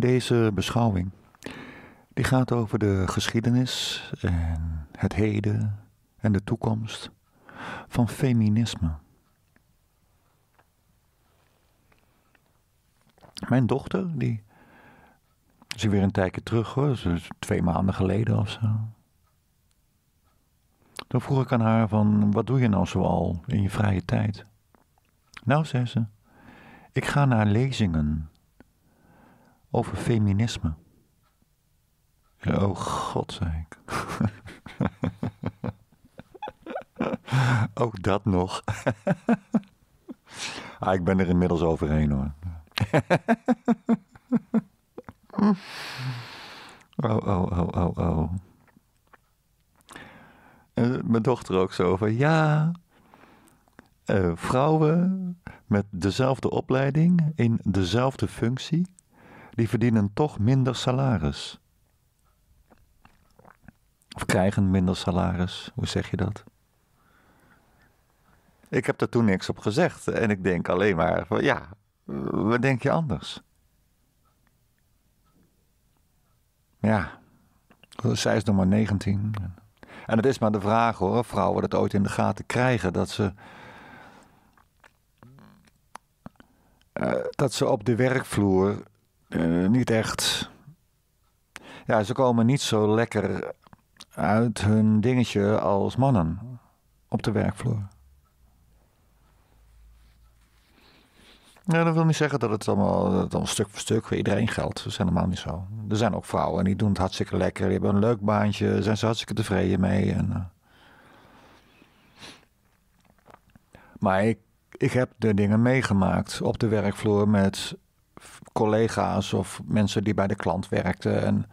Deze beschouwing die gaat over de geschiedenis en het heden en de toekomst van feminisme. Mijn dochter, die is weer een tijdje terug hoor, twee maanden geleden of zo. Toen vroeg ik aan haar van, wat doe je nou zoal in je vrije tijd? Nou, zei ze, ik ga naar lezingen over feminisme. Oh god, zei ik. Ook dat nog. ah, ik ben er inmiddels overheen hoor. oh, oh, oh, oh, oh. mijn dochter ook zo over. ja. Eh, vrouwen met dezelfde opleiding in dezelfde functie die verdienen toch minder salaris. Of krijgen minder salaris, hoe zeg je dat? Ik heb er toen niks op gezegd en ik denk alleen maar van ja, wat denk je anders? Ja, zij is nog maar 19. En het is maar de vraag hoor, of vrouwen dat ooit in de gaten krijgen, dat ze eh, dat ze op de werkvloer eh, niet echt. Ja, ze komen niet zo lekker uit hun dingetje als mannen op de werkvloer. Ja, dat wil niet zeggen dat het allemaal, dat stuk voor stuk voor iedereen geldt. Dat is helemaal niet zo. Er zijn ook vrouwen die doen het hartstikke lekker. Die hebben een leuk baantje, zijn ze hartstikke tevreden mee. En, eh. Maar ik, ik heb de dingen meegemaakt op de werkvloer met collega's of mensen die bij de klant werkten. En,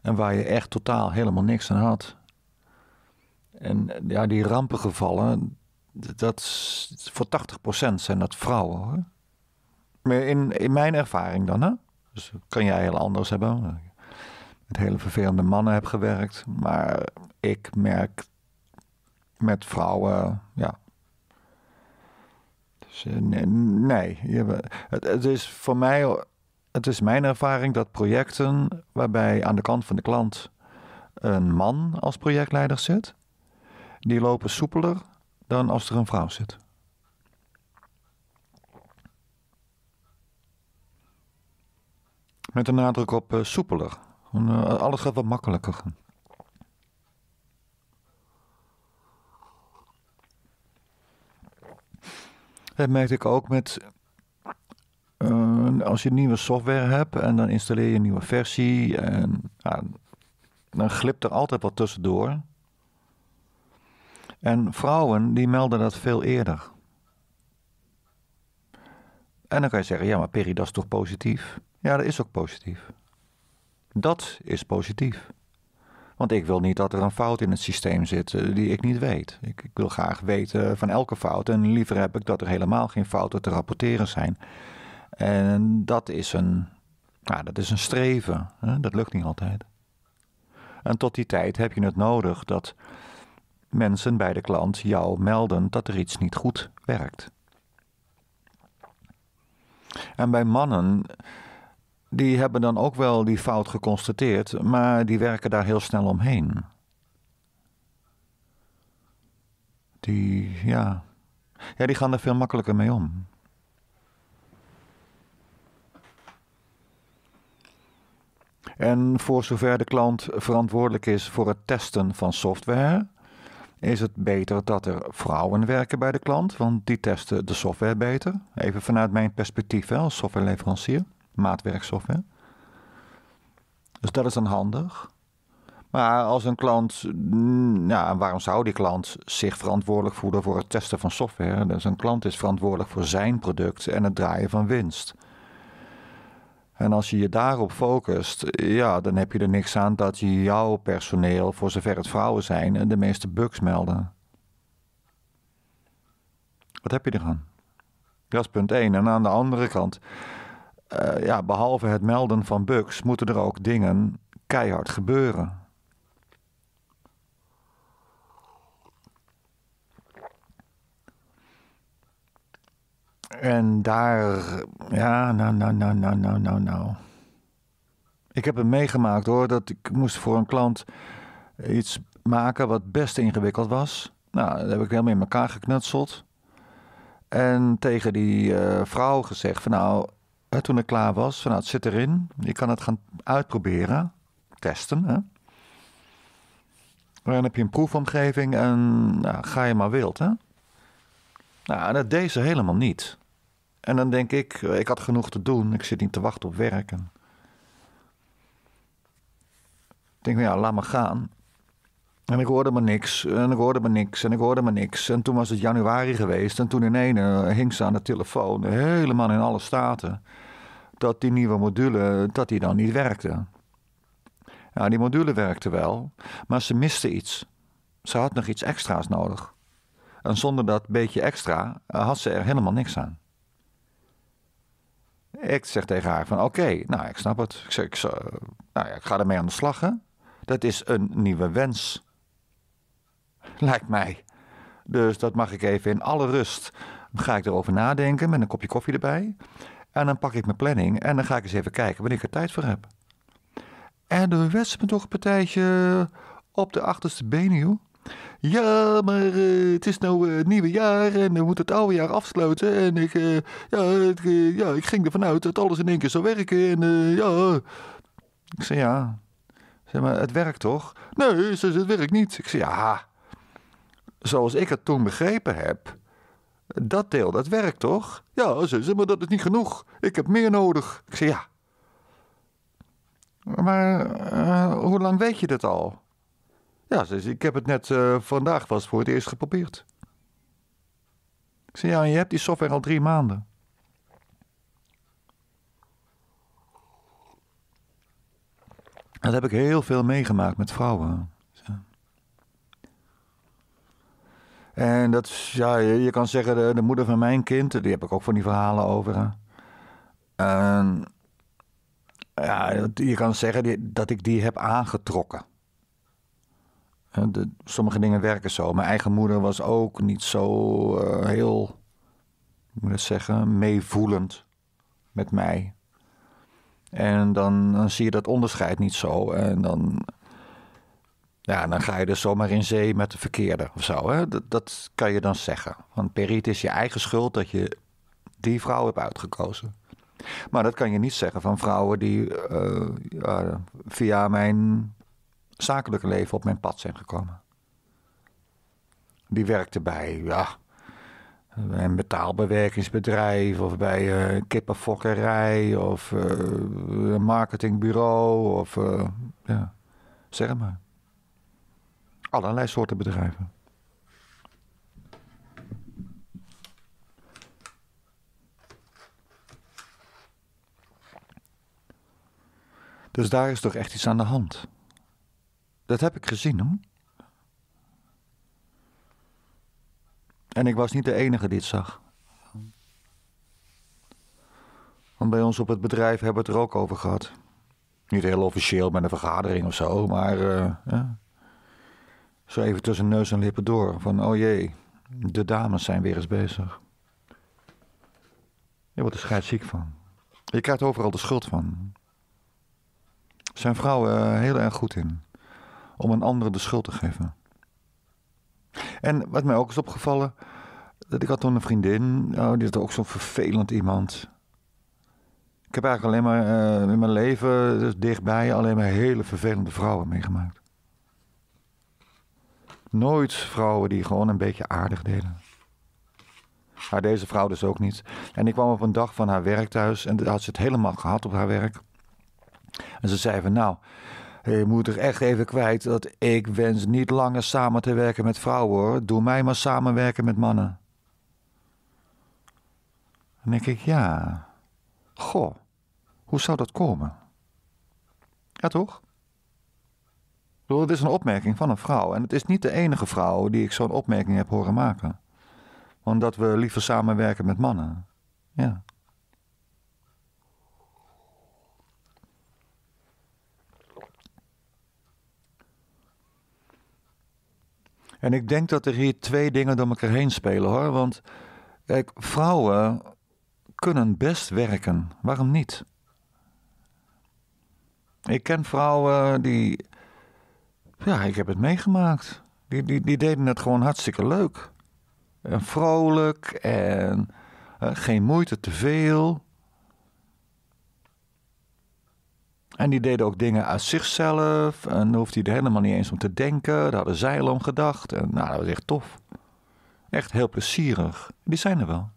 en waar je echt totaal helemaal niks aan had. En ja, die rampengevallen, dat voor 80% zijn dat vrouwen. Hoor. Maar in, in mijn ervaring dan, hè? Dus kan jij heel anders hebben. Met hele vervelende mannen heb gewerkt. Maar ik merk met vrouwen, ja, dus, eh, nee, eh, het, het is voor mij, het is mijn ervaring dat projecten waarbij aan de kant van de klant een man als projectleider zit, die lopen soepeler dan als er een vrouw zit. Met een nadruk op eh, soepeler. alles gaat wat makkelijker. Dat merkte ik ook met. Eh, als je nieuwe software hebt en dan installeer je een nieuwe versie. En dan glipt er altijd wat tussendoor. En vrouwen die melden dat veel eerder. En dan kan je zeggen, ja maar Perry, dat is toch positief? Ja, dat is ook positief. Dat is positief. Want ik wil niet dat er een fout in het systeem zit eh, die ik niet weet. Ik, ik wil graag weten van elke fout. En liever heb ik dat er helemaal geen fouten te rapporteren zijn. En dat is een, ja, dat is een streven. Dat lukt niet altijd. En tot die tijd heb je het nodig dat mensen bij de klant jou melden dat er iets niet goed werkt. En bij mannen die hebben dan ook wel die fout geconstateerd, maar die werken daar heel snel omheen. Die, ja. Ja, die gaan er veel makkelijker mee om. En voor zover de klant verantwoordelijk is voor het testen van software, is het beter dat er vrouwen werken bij de klant, want die testen de software beter. Even vanuit mijn perspectief hè, als softwareleverancier maatwerksoftware. Dus dat is dan handig. Maar als een klant, nou, waarom zou die klant zich verantwoordelijk voelen voor het testen van software? Dus een klant is verantwoordelijk voor zijn product en het draaien van winst. En als je je daarop focust, ja, dan heb je er niks aan dat je jouw personeel, voor zover het vrouwen zijn, de meeste bugs melden. Wat heb je aan? Dat is punt 1. En aan de andere kant, eh, ja, behalve het melden van bugs, moeten er ook dingen keihard gebeuren. En daar, ja, nou, nou, nou, nou, nou, nou, nou, Ik heb het meegemaakt hoor, dat ik moest voor een klant iets maken wat best ingewikkeld was. Nou, dat heb ik helemaal in elkaar geknutseld. En tegen die eh, vrouw gezegd van nou, toen het klaar was, van nou, het zit erin. Je kan het gaan uitproberen, testen. Hè. En dan heb je een proefomgeving en nou, ga je maar wild. Hè? Nou, dat deed ze helemaal niet. En dan denk ik, ik had genoeg te doen. Ik zit niet te wachten op werken. Ik denk, nou ja, laat me gaan. En ik hoorde maar niks, en ik hoorde maar niks, en ik hoorde maar niks. En toen was het januari geweest en toen in één eh, hing ze aan de telefoon, helemaal in alle staten dat die nieuwe module dat die dan niet werkte. Nou, die module werkte wel, maar ze miste iets. Ze had nog iets extra's nodig. En zonder dat beetje extra eh, had ze er helemaal niks aan. Ik zeg tegen haar van oké, nou ik snap het. Ik, zeg, ik, nou ja, ik ga ermee aan de slag. Dat is een nieuwe wens. Lijkt mij. Dus dat mag ik even in alle rust. Dan ga ik erover nadenken met een kopje koffie erbij. En dan pak ik mijn planning en dan ga ik eens even kijken wanneer ik er tijd voor heb. En de ze me toch een partijtje op de achterste benen, Ja, maar eh, het is nou eh, het nieuwe jaar en we moeten het oude jaar afsluiten. En ik, eh, ja, ik, ja, ik ging ervan uit dat alles in één keer zou werken. En ja. Ik zei ja. Zeg maar, het werkt toch? Nee, het werkt niet. Ik zei ja. Zoals ik het toen begrepen heb, dat deel, dat werkt toch? Ja, ze zei, maar dat is niet genoeg. Ik heb meer nodig. Ik zei, ja. Maar eh, hoe lang weet je dat al? Ja, ze zei, ik heb het net eh, vandaag was voor het eerst geprobeerd. Ik zei, ja, je hebt die software al drie maanden. Dat heb ik heel veel meegemaakt met vrouwen. En dat is, ja, je, kan zeggen, de, moeder van mijn kind, die heb ik ook van die verhalen over. ja, je kan zeggen dat ik die heb aangetrokken. De, sommige dingen werken zo. Mijn eigen moeder was ook niet zo eh, heel, hoe moet ik zeggen, meevoelend met mij. En dan zie je dat onderscheid niet zo. En dan, ja, dan ga je dus zomaar in zee met de verkeerde of zo. Hè? Dat, kan je dan zeggen. Want Perit is je eigen schuld dat je die vrouw hebt uitgekozen. Maar dat kan je niet zeggen van vrouwen die eh, via mijn zakelijke leven op mijn pad zijn gekomen. Die werkte bij, ja, een betaalbewerkingsbedrijf of bij eh, een kippenfokkerij of eh, een marketingbureau of ja, zeg maar. Allerlei soorten bedrijven. Dus daar is toch echt iets aan de hand. Dat heb ik gezien hoor. En ik was niet de enige die het zag. Want bij ons op het bedrijf hebben we het er ook over gehad. Niet heel officieel met een vergadering of zo, maar. Eh, ja zo even tussen neus en lippen door. Van, oh jee, de dames zijn weer eens bezig. Je wordt er scheidsziek van. Je krijgt overal de schuld van. Zijn vrouwen eh, heel erg goed in om een andere de schuld te geven. En wat mij ook is opgevallen, dat ik had toen een vriendin, oh, die is ook zo'n vervelend iemand. Ik heb eigenlijk alleen maar eh, in mijn leven, dus dichtbij, alleen maar hele vervelende vrouwen meegemaakt nooit vrouwen die gewoon een beetje aardig deden. Maar deze vrouw dus ook niet. En ik kwam op een dag van haar werk thuis en had ze het helemaal gehad op haar werk. En ze zei van nou, je moet er echt even kwijt dat ik wens niet langer samen te werken met vrouwen hoor. Doe mij maar samenwerken met mannen. En denk ik, ja, goh, hoe zou dat komen? Ja toch? bedoel, het is een opmerking van een vrouw. En het is niet de enige vrouw die ik zo'n opmerking heb horen maken. Want dat we liever samenwerken met mannen. Ja. En ik denk dat er hier twee dingen door elkaar heen spelen hoor. Want kijk, vrouwen kunnen best werken. Waarom niet? Ik ken vrouwen die ja, ik heb het meegemaakt. Die, die, die deden het gewoon hartstikke leuk. En vrolijk en geen moeite te veel. En die deden ook dingen uit zichzelf. En hoefde hij er helemaal niet eens om te denken. Daar hadden zij al om gedacht. En, nou, dat was echt tof. Echt heel plezierig. Die zijn er wel.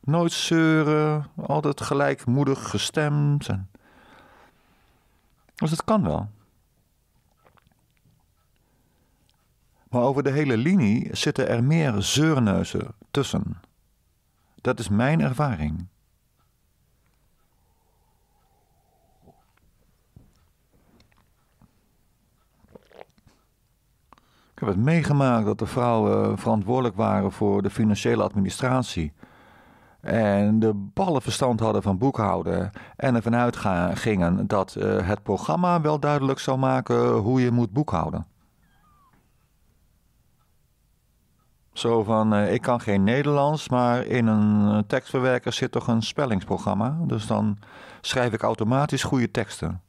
Nooit zeuren, altijd gelijkmoedig gestemd. En dus het kan wel. Maar over de hele linie zitten er meer zeurneuzen tussen. Dat is mijn ervaring. Ik heb het meegemaakt dat de vrouwen verantwoordelijk waren voor de financiële administratie en de ballen verstand hadden van boekhouden. En ervan uitgingen dat eh, het programma wel duidelijk zou maken hoe je moet boekhouden. Zo van, eh, ik kan geen Nederlands, maar in een eh, tekstverwerker zit toch een spellingsprogramma. Dus dan schrijf ik automatisch goede teksten.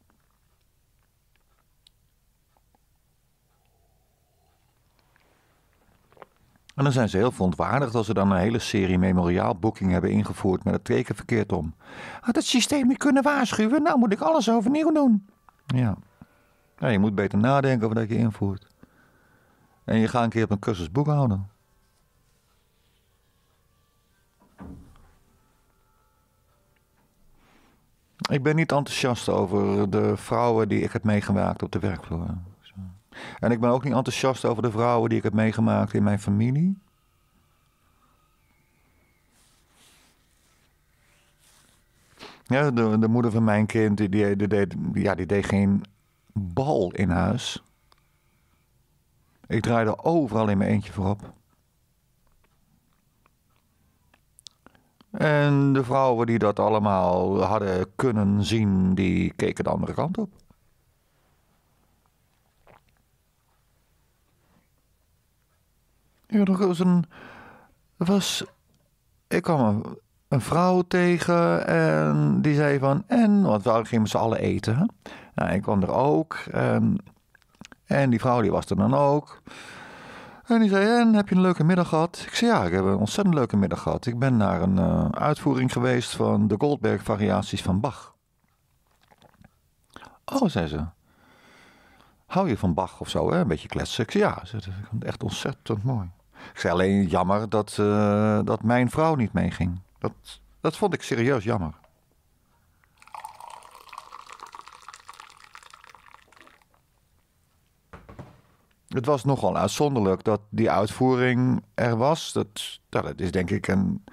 En dan zijn ze heel verontwaardigd als ze dan een hele serie memoriaalboeking hebben ingevoerd met het teken verkeerd om. Had het systeem niet kunnen waarschuwen, nou moet ik alles overnieuw doen. Ja. Nou, je moet beter nadenken over dat je invoert. En je gaat een keer op een cursus boekhouden. Ik ben niet enthousiast over de vrouwen die ik heb meegemaakt op de werkvloer. En ik ben ook niet enthousiast over de vrouwen die ik heb meegemaakt in mijn familie. Ja, de, de moeder van mijn kind, die, die, die, deed, ja, die deed geen bal in huis. Ik draaide overal in mijn eentje voorop. En de vrouwen die dat allemaal hadden kunnen zien, die keken de andere kant op. ja er was. Ik kwam een, een, vrouw tegen en die zei van. En, want we gingen met z'n allen eten. Nou, ik kwam er ook. En, en die vrouw die was er dan ook. En die zei: En heb je een leuke middag gehad? Ik zei: Ja, ik heb een ontzettend leuke middag gehad. Ik ben naar een eh, uitvoering geweest van de Goldberg-variaties van Bach. Oh, zei ze. Hou je van Bach of zo, hè? Een beetje kletsen. Ik zei: Ja, echt ontzettend mooi. Ik zei alleen jammer dat, eh, dat mijn vrouw niet meeging. Dat, dat vond ik serieus jammer. Het was nogal uitzonderlijk dat die uitvoering er was. Dat, dat is denk ik een,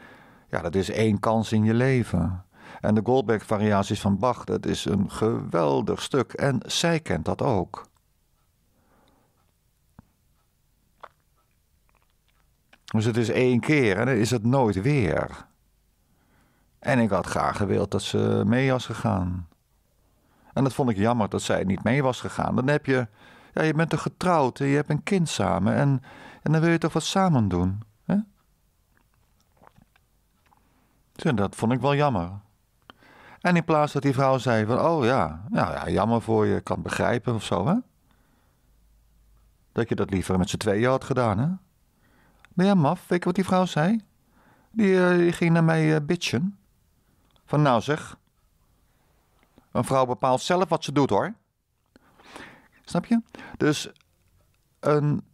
ja, dat is één kans in je leven. En de Goldberg-variaties van Bach, dat is een geweldig stuk. En zij kent dat ook. Dus het is één keer en dan is het nooit weer. En ik had graag gewild dat ze mee was gegaan. En dat vond ik jammer dat zij niet mee was gegaan. Dan heb je, ja, je bent toch getrouwd en je hebt een kind samen en, en dan wil je toch wat samen doen. Hè? Dus dat vond ik wel jammer. En in plaats dat die vrouw zei van, oh ja, nou ja, jammer voor je, kan begrijpen of zo, hè? Dat je dat liever met z'n tweeën had gedaan, hè? Nou ja, jij maf? Weet je wat die vrouw zei? Die, eh, ging naar mij eh, bitchen. Van nou zeg. Een vrouw bepaalt zelf wat ze doet hoor. Snap je? Dus een,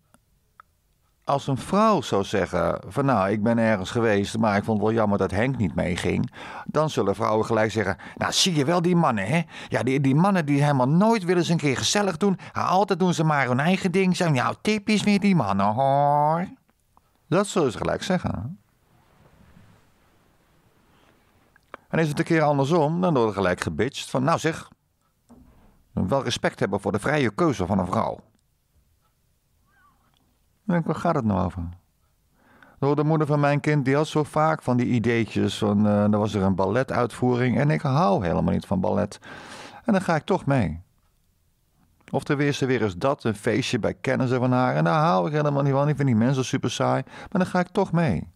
als een vrouw zou zeggen: van nou, ik ben ergens geweest, maar ik vond het wel jammer dat Henk niet meeging. Dan zullen vrouwen gelijk zeggen: Nou, zie je wel die mannen, hè? Ja, die, die mannen die helemaal nooit willen ze een keer gezellig doen. Altijd doen ze maar hun eigen ding. Zijn nou typisch weer die mannen hoor. Dat zullen ze gelijk zeggen. En is het een keer andersom, dan wordt er gelijk gebitcht van, nou zeg, wel respect hebben voor de vrije keuze van een vrouw. Dan denk ik, waar gaat het nou over? Door de moeder van mijn kind, die had zo vaak van die ideetjes van, eh, dan was er een balletuitvoering en ik hou helemaal niet van ballet. En dan ga ik toch mee. Of er is er weer eens dat, een feestje bij kennissen van haar. En daar haal ik helemaal niet van. Ik vind die mensen super saai. Maar dan ga ik toch mee.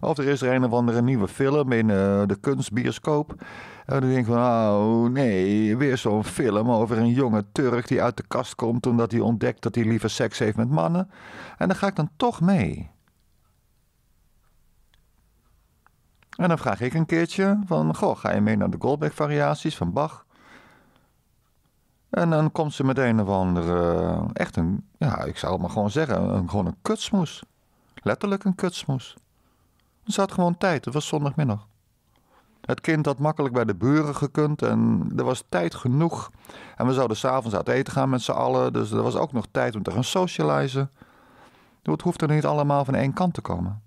Of er is er een of andere nieuwe film in eh, de kunstbioscoop. En dan denk ik van, oh nee, weer zo'n film over een jonge Turk die uit de kast komt omdat hij ontdekt dat hij liever seks heeft met mannen. En dan ga ik dan toch mee. En dan vraag ik een keertje van, goh, ga je mee naar de Goldberg-variaties van Bach? En dan komt ze met een of andere, eh, echt een, ja, ik zou het maar gewoon zeggen, een, gewoon een kutsmoes. Letterlijk een kutsmoes. Ze had gewoon tijd, het was zondagmiddag. Het kind had makkelijk bij de buren gekund en er was tijd genoeg. En we zouden s'avonds uit eten gaan met z'n allen, dus er was ook nog tijd om te gaan socializen. Het hoeft er niet allemaal van één kant te komen.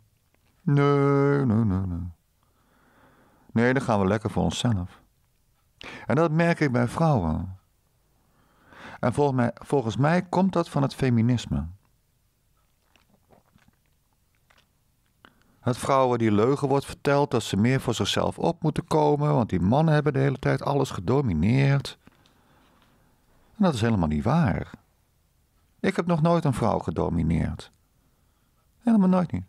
Nee, nee, nee, nee. Nee, dan gaan we lekker voor onszelf. En dat merk ik bij vrouwen. En volgens mij, volgens mij komt dat van het feminisme. Het vrouwen die leugen wordt verteld dat ze meer voor zichzelf op moeten komen, want die mannen hebben de hele tijd alles gedomineerd. En dat is helemaal niet waar. Ik heb nog nooit een vrouw gedomineerd. Helemaal nooit niet.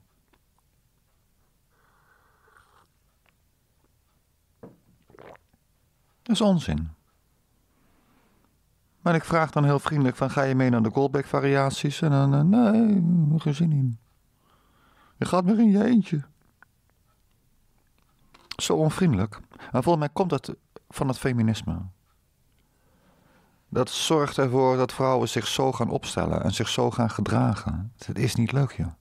Dat is onzin. Maar ik vraag dan heel vriendelijk van, ga je mee naar de Goldback variaties? En dan, eh, nee, geen zin in. Je gaat maar in je eentje. Zo onvriendelijk. En volgens mij komt dat van het feminisme. Dat zorgt ervoor dat vrouwen zich zo gaan opstellen en zich zo gaan gedragen. Het is niet leuk, joh.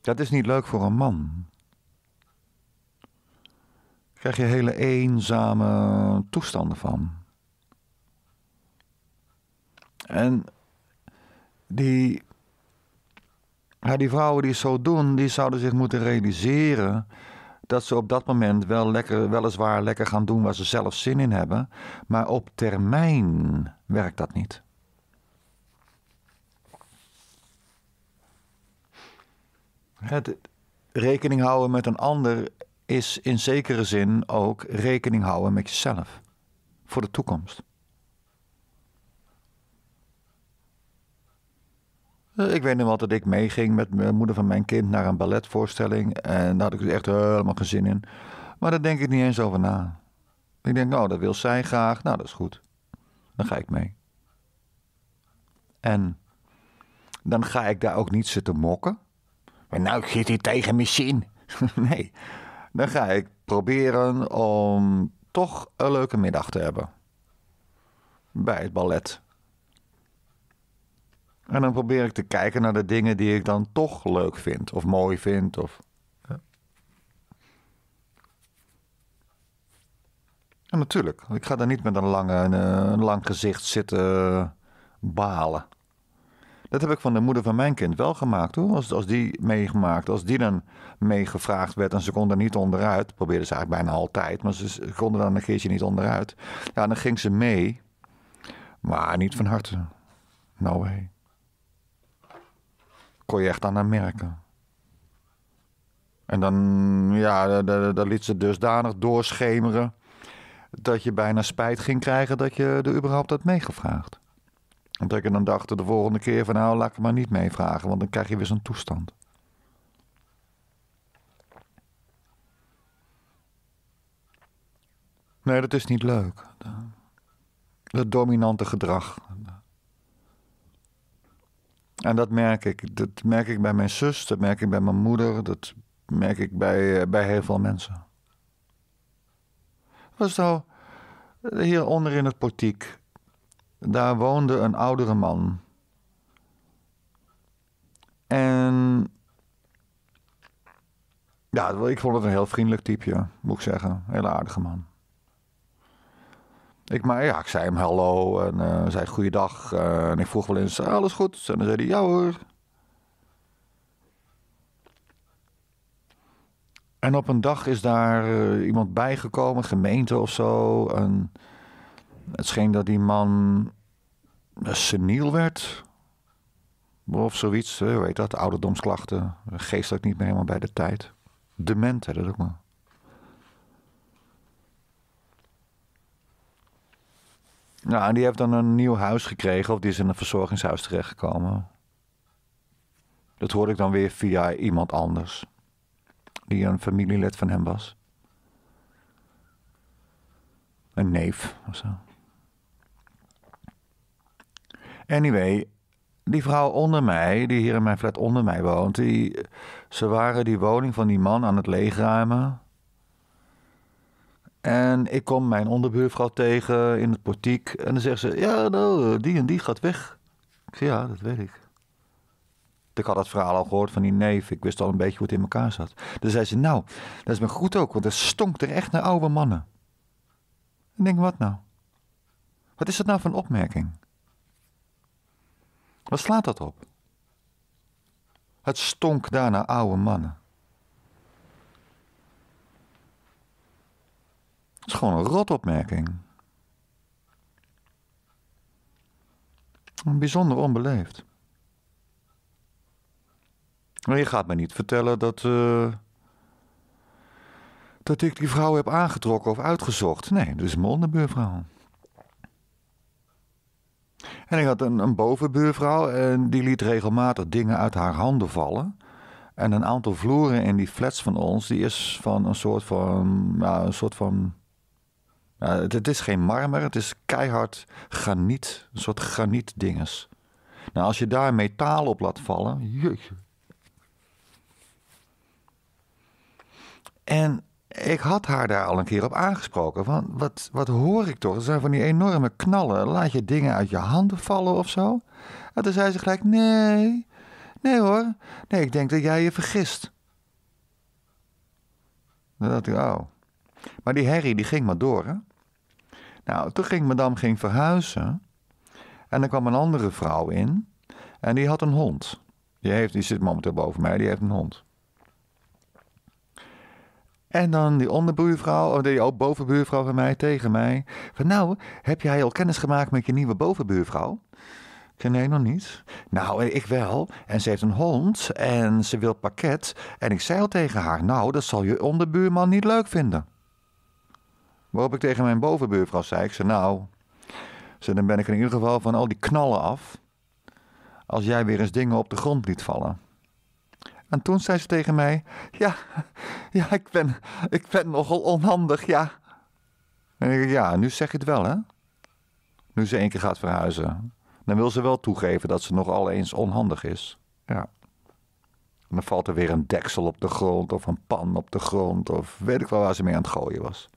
Dat is niet leuk voor een man krijg je hele eenzame toestanden van. En die, ja, die vrouwen die zo doen, die zouden zich moeten realiseren dat ze op dat moment wel lekker, weliswaar lekker gaan doen waar ze zelf zin in hebben, maar op termijn werkt dat niet. Het rekening houden met een ander is in zekere zin ook rekening houden met jezelf voor de toekomst. Eh, ik weet nog altijd dat ik meeging met mijn moeder van mijn kind naar een balletvoorstelling. En daar had ik dus echt helemaal geen zin in. Maar daar denk ik niet eens over na. Ik denk, nou, dat wil zij graag. Nou, dat is goed. Dan ga ik mee. En dan ga ik daar ook niet zitten mokken. Maar nou, ik zit hier tegen mijn zin. nee, dan ga ik proberen om toch een leuke middag te hebben. Bij het ballet. En dan probeer ik te kijken naar de dingen die ik dan toch leuk vind. Of mooi vind. Of... Ja. En natuurlijk, ik ga daar niet met een, lange, een lang gezicht zitten balen. Dat heb ik van de moeder van mijn kind wel gemaakt hoor. Als, als die meegemaakt, als die dan meegevraagd werd en ze kon er niet onderuit, probeerde ze eigenlijk bijna altijd, maar ze konden dan een keertje niet onderuit. Ja, dan ging ze mee, maar niet van harte. No way. Kon je echt aan haar merken. En dan, ja, dat liet ze dusdanig doorschemeren dat je bijna spijt ging krijgen dat je er überhaupt had meegevraagd. Dat ik dan dacht de volgende keer van nou, laat ik maar niet meevragen, want dan krijg je weer zo'n toestand. Nee, dat is niet leuk. Dat dominante gedrag. En dat merk ik. Dat merk ik bij mijn zus, dat merk ik bij mijn moeder, dat merk ik bij, eh, bij heel veel mensen. Was nou eh, hier onder in het portiek daar woonde een oudere man. En ja, ik vond het een heel vriendelijk type, moet ik zeggen. Hele aardige man. Ik, maar ja, ik zei hem hallo en uh, zei goeiedag. en ik vroeg wel eens, eh, alles goed? En dan zei hij, ja hoor. En op een dag is daar eh, iemand bijgekomen, gemeente of zo. En het scheen dat die man eh, seniel werd. Of zoiets, hoe eh, heet dat? Ouderdomsklachten. Geestelijk niet meer helemaal bij de tijd. Dement, hè, dat ook maar. Nou, en die heeft dan een nieuw huis gekregen, of die is in een verzorgingshuis terechtgekomen. Dat hoorde ik dan weer via iemand anders, die een familielid van hem was. Een neef of zo. Anyway, die vrouw onder mij, die hier in mijn flat onder mij woont, die, ze waren die woning van die man aan het leegruimen. En ik kom mijn onderbuurvrouw tegen in het portiek. En dan zegt ze: Ja, nou, eh, die en die gaat weg. Ik zeg: Ja, dat weet ik. Ik had dat verhaal al gehoord van die neef. Ik wist al een beetje hoe het in elkaar zat. Dan zei ze: Nou, dat is me goed ook, want het stonk er echt naar oude mannen. Ik denk: Wat nou? Wat is dat nou voor een opmerking? Wat slaat dat op? Het stonk daar naar oude mannen. Het is gewoon een rotopmerking. Bijzonder onbeleefd. Maar je gaat me niet vertellen dat. Eh, dat ik die vrouw heb aangetrokken of uitgezocht. Nee, dat is mijn onderbuurvrouw. En ik had een, een bovenbuurvrouw en die liet regelmatig dingen uit haar handen vallen. En een aantal vloeren in die flats van ons, die is van een soort van, nou, een soort van het, is geen marmer, het is keihard graniet. Een soort granietdinges. Nou, als je daar metaal op laat vallen. Jeetje. En ik had haar daar al een keer op aangesproken. Want wat, wat hoor ik toch? Er zijn van die enorme knallen. Laat je dingen uit je handen vallen of zo? En toen zei ze gelijk: Nee, nee hoor. Nee, ik denk dat jij je vergist. Dan dacht ik: Oh. Maar die herrie die ging maar door, hè? Nou, toen ging madame ging verhuizen. En er kwam een andere vrouw in. En die had een hond. Die, heeft, die zit momenteel boven mij, die heeft een hond. En dan die onderbuurvrouw, of die bovenbuurvrouw van mij tegen mij. Van nou, heb jij al kennis gemaakt met je nieuwe bovenbuurvrouw? nee, nog niet. Nou, ik wel. En ze heeft een hond en ze wil pakket. En ik zei al tegen haar, nou, dat zal je onderbuurman niet leuk vinden. Waarop ik tegen mijn bovenbuurvrouw zei, ik zei, nou... Ze, dan ben ik in ieder geval van al die knallen af. Als jij weer eens dingen op de grond liet vallen. En toen zei ze tegen mij: Ja, ja ik, ben, ik ben nogal onhandig, ja. En ik Ja, nu zeg je het wel, hè? Nu ze één keer gaat verhuizen, dan wil ze wel toegeven dat ze nogal eens onhandig is. Ja. En dan valt er weer een deksel op de grond of een pan op de grond of weet ik wel waar ze mee aan het gooien was.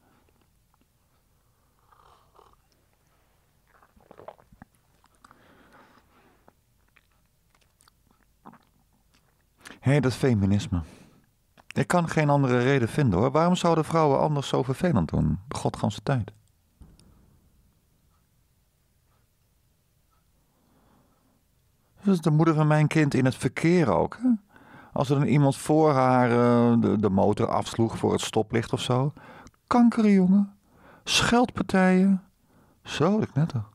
Hé, dat feminisme. Ik kan geen andere reden vinden hoor. Waarom zouden vrouwen anders zo vervelend doen? De godganse tijd. is de moeder van mijn kind in het verkeer ook. Hè? Als er dan iemand voor haar eh, de, de, motor afsloeg voor het stoplicht of zo. Kankeren, jongen. Scheldpartijen. Zo, dat toch.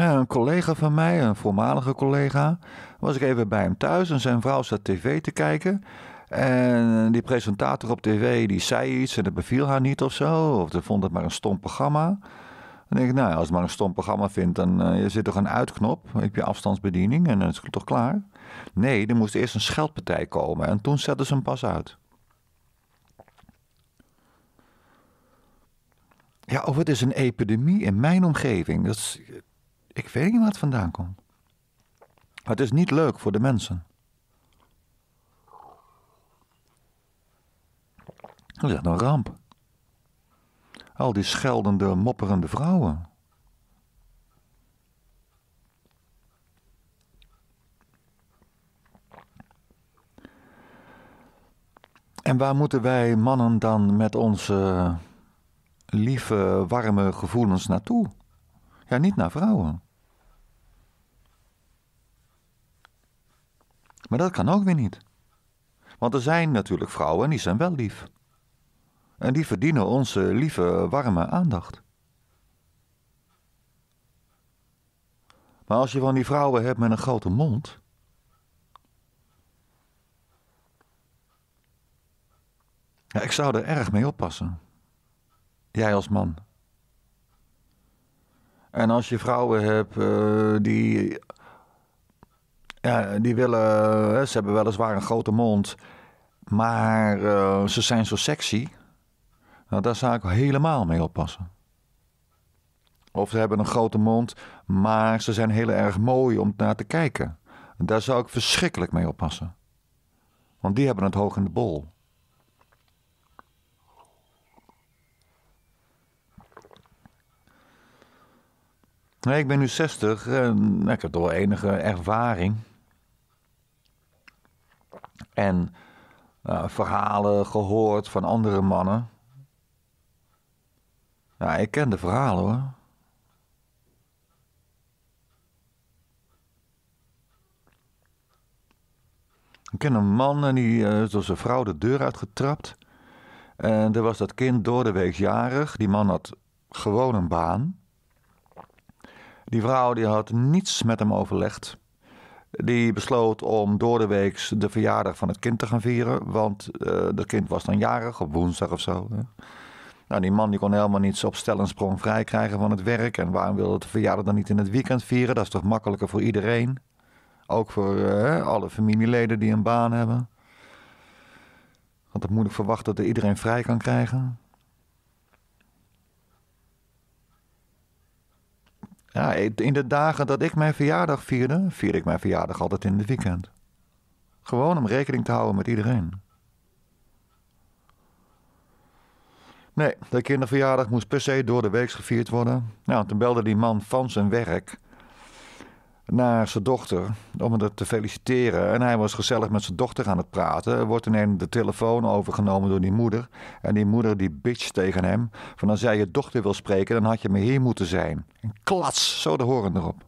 een collega van mij, een voormalige collega, was ik even bij hem thuis en zijn vrouw zat tv te kijken. En die presentator op tv die zei iets en dat beviel haar niet of zo. Of ze vond het maar een stom programma. Dan denk ik, nou, als het maar een stom programma vindt, dan eh, je zit toch een uitknop. Heb je afstandsbediening en dan is het toch klaar? Nee, er moest eerst een scheldpartij komen en toen zetten ze hem pas uit. Ja, of het is een epidemie in mijn omgeving. Dat is, ik weet niet waar het vandaan komt. het is niet leuk voor de mensen. Dat is echt een ramp. Al die scheldende, mopperende vrouwen. En waar moeten wij mannen dan met onze lieve, warme gevoelens naartoe? Ja, niet naar vrouwen. Maar dat kan ook weer niet. Want er zijn natuurlijk vrouwen die zijn wel lief. En die verdienen onze lieve, warme aandacht. Maar als je van die vrouwen hebt met een grote mond. Ja, ik zou er erg mee oppassen. Jij als man. En als je vrouwen hebt eh, die. Ja, die willen. Eh, ze hebben weliswaar een grote mond. Maar eh, ze zijn zo sexy. Nou, daar zou ik helemaal mee oppassen. Of ze hebben een grote mond, maar ze zijn heel erg mooi om naar te kijken. Daar zou ik verschrikkelijk mee oppassen. Want die hebben het hoog in de bol. Nee, ik ben nu 60 en ik heb toch wel enige ervaring. En eh, verhalen gehoord van andere mannen. Ja, ik ken de verhalen hoor. Ik ken een man en die zoals eh, is door zijn vrouw de deur uitgetrapt. En er was dat kind door de week jarig. Die man had gewoon een baan. Die vrouw die had niets met hem overlegd. Die besloot om door de week de verjaardag van het kind te gaan vieren. Want het eh, kind was dan jarig, op woensdag of zo. Hè. Nou, die man die kon helemaal niets op stel en sprong vrij krijgen van het werk. En waarom wilde de verjaardag dan niet in het weekend vieren? Dat is toch makkelijker voor iedereen? Ook voor eh, alle familieleden die een baan hebben. Want het moet ik verwachten dat iedereen vrij kan krijgen. Ja, in de dagen dat ik mijn verjaardag vierde, vierde ik mijn verjaardag altijd in het weekend. Gewoon om rekening te houden met iedereen. Nee, de kinderverjaardag moest per se door de week gevierd worden. Nou, toen belde die man van zijn werk naar zijn dochter om hem te feliciteren. En hij was gezellig met zijn dochter aan het praten. Er wordt ineens de telefoon overgenomen door die moeder. En die moeder die bitch tegen hem. Van als jij je dochter wil spreken, dan had je me hier moeten zijn. En klats, zo de horen erop.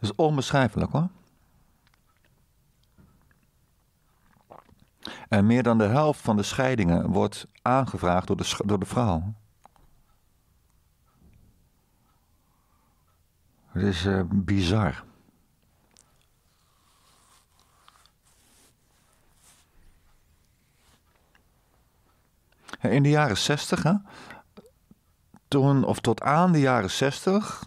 Dat is onbeschrijfelijk hoor. En meer dan de helft van de scheidingen wordt aangevraagd door de, door de vrouw. Het is eh, bizar. In de jaren zestig, hè, toen, of tot aan de jaren zestig,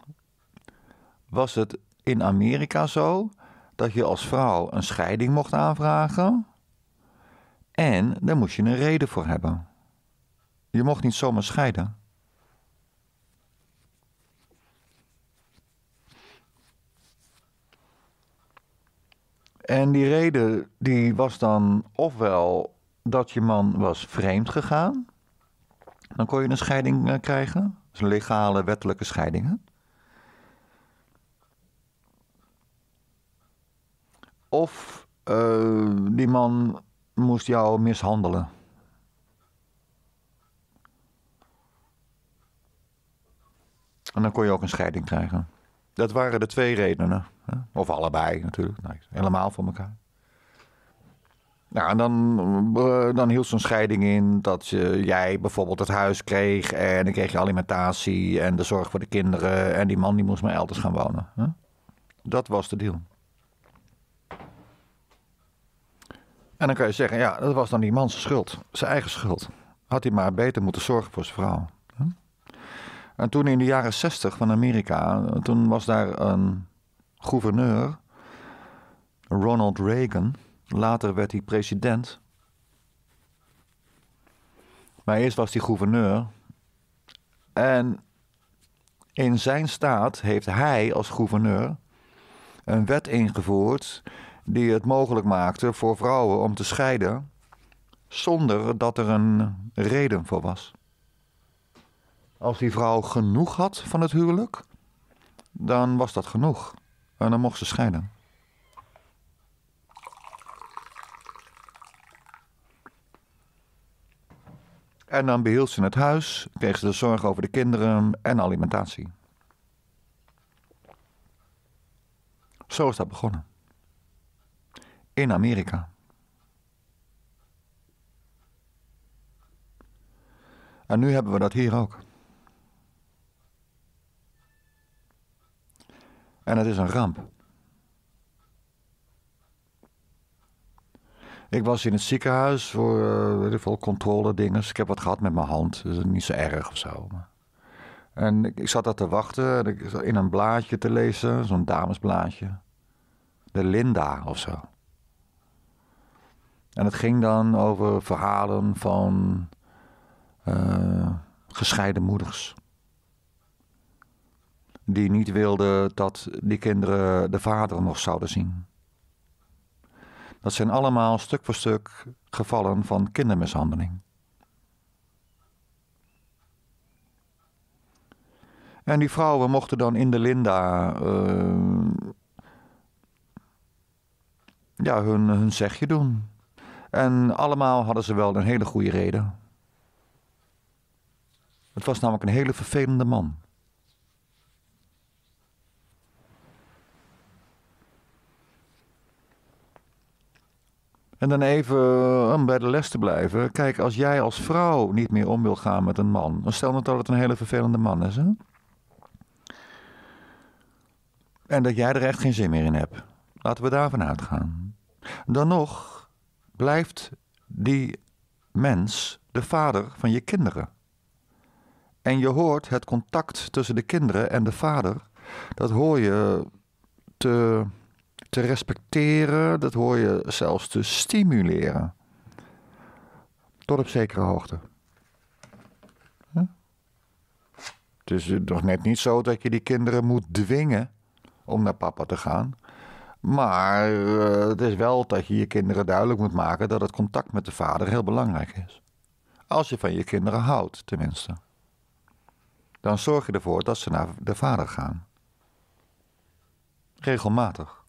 was het in Amerika zo dat je als vrouw een scheiding mocht aanvragen. En daar moest je een reden voor hebben. Je mocht niet zomaar scheiden. En die reden die was dan ofwel dat je man was vreemd gegaan. Dan kon je een scheiding eh, krijgen. Dus legale, wettelijke scheidingen. Of eh, die man moest jou mishandelen. En dan kon je ook een scheiding krijgen. Dat waren de twee redenen. Hè? Of allebei natuurlijk. helemaal voor elkaar. Nou, en dan, eh, dan hield zo'n scheiding in dat je, jij bijvoorbeeld het huis kreeg. En dan kreeg je alimentatie en de zorg voor de kinderen. En die man die moest maar elders gaan wonen. Hè? Dat was de deal. En dan kan je zeggen, ja, dat was dan die man zijn schuld. Zijn eigen schuld. Had hij maar beter moeten zorgen voor zijn vrouw. Hm? En toen in de jaren 60 van Amerika, toen was daar een gouverneur, Ronald Reagan. Later werd hij president. Maar eerst was hij gouverneur. En in zijn staat heeft hij als gouverneur een wet ingevoerd die het mogelijk maakte voor vrouwen om te scheiden zonder dat er een reden voor was. Als die vrouw genoeg had van het huwelijk, dan was dat genoeg en dan mocht ze scheiden. En dan behield ze het huis, kreeg ze de zorg over de kinderen en alimentatie. Zo is dat begonnen in Amerika. En nu hebben we dat hier ook. En het is een ramp. Ik was in het ziekenhuis voor eh, veel controle dingen. Ik heb wat gehad met mijn hand. Dus niet zo erg of zo. En ik, zat daar te wachten. en Ik zat in een blaadje te lezen. Zo'n damesblaadje. De Linda of zo. En het ging dan over verhalen van uh, gescheiden moeders. Die niet wilden dat die kinderen de vader nog zouden zien. Dat zijn allemaal stuk voor stuk gevallen van kindermishandeling. En die vrouwen mochten dan in de Linda eh, ja, hun, hun zegje doen. En allemaal hadden ze wel een hele goede reden. Het was namelijk een hele vervelende man. En dan even eh, om bij de les te blijven. Kijk, als jij als vrouw niet meer om wil gaan met een man. Dan stel dat het een hele vervelende man is. Hè? En dat jij er echt geen zin meer in hebt. Laten we daarvan uitgaan. Dan nog blijft die mens de vader van je kinderen. En je hoort het contact tussen de kinderen en de vader, dat hoor je te, te respecteren, dat hoor je zelfs te stimuleren. Tot op zekere hoogte. Het is nog net niet zo dat je die kinderen moet dwingen om naar papa te gaan. Maar eh, het is wel dat je je kinderen duidelijk moet maken dat het contact met de vader heel belangrijk is. Als je van je kinderen houdt, tenminste. Dan zorg je ervoor dat ze naar de vader gaan. Regelmatig.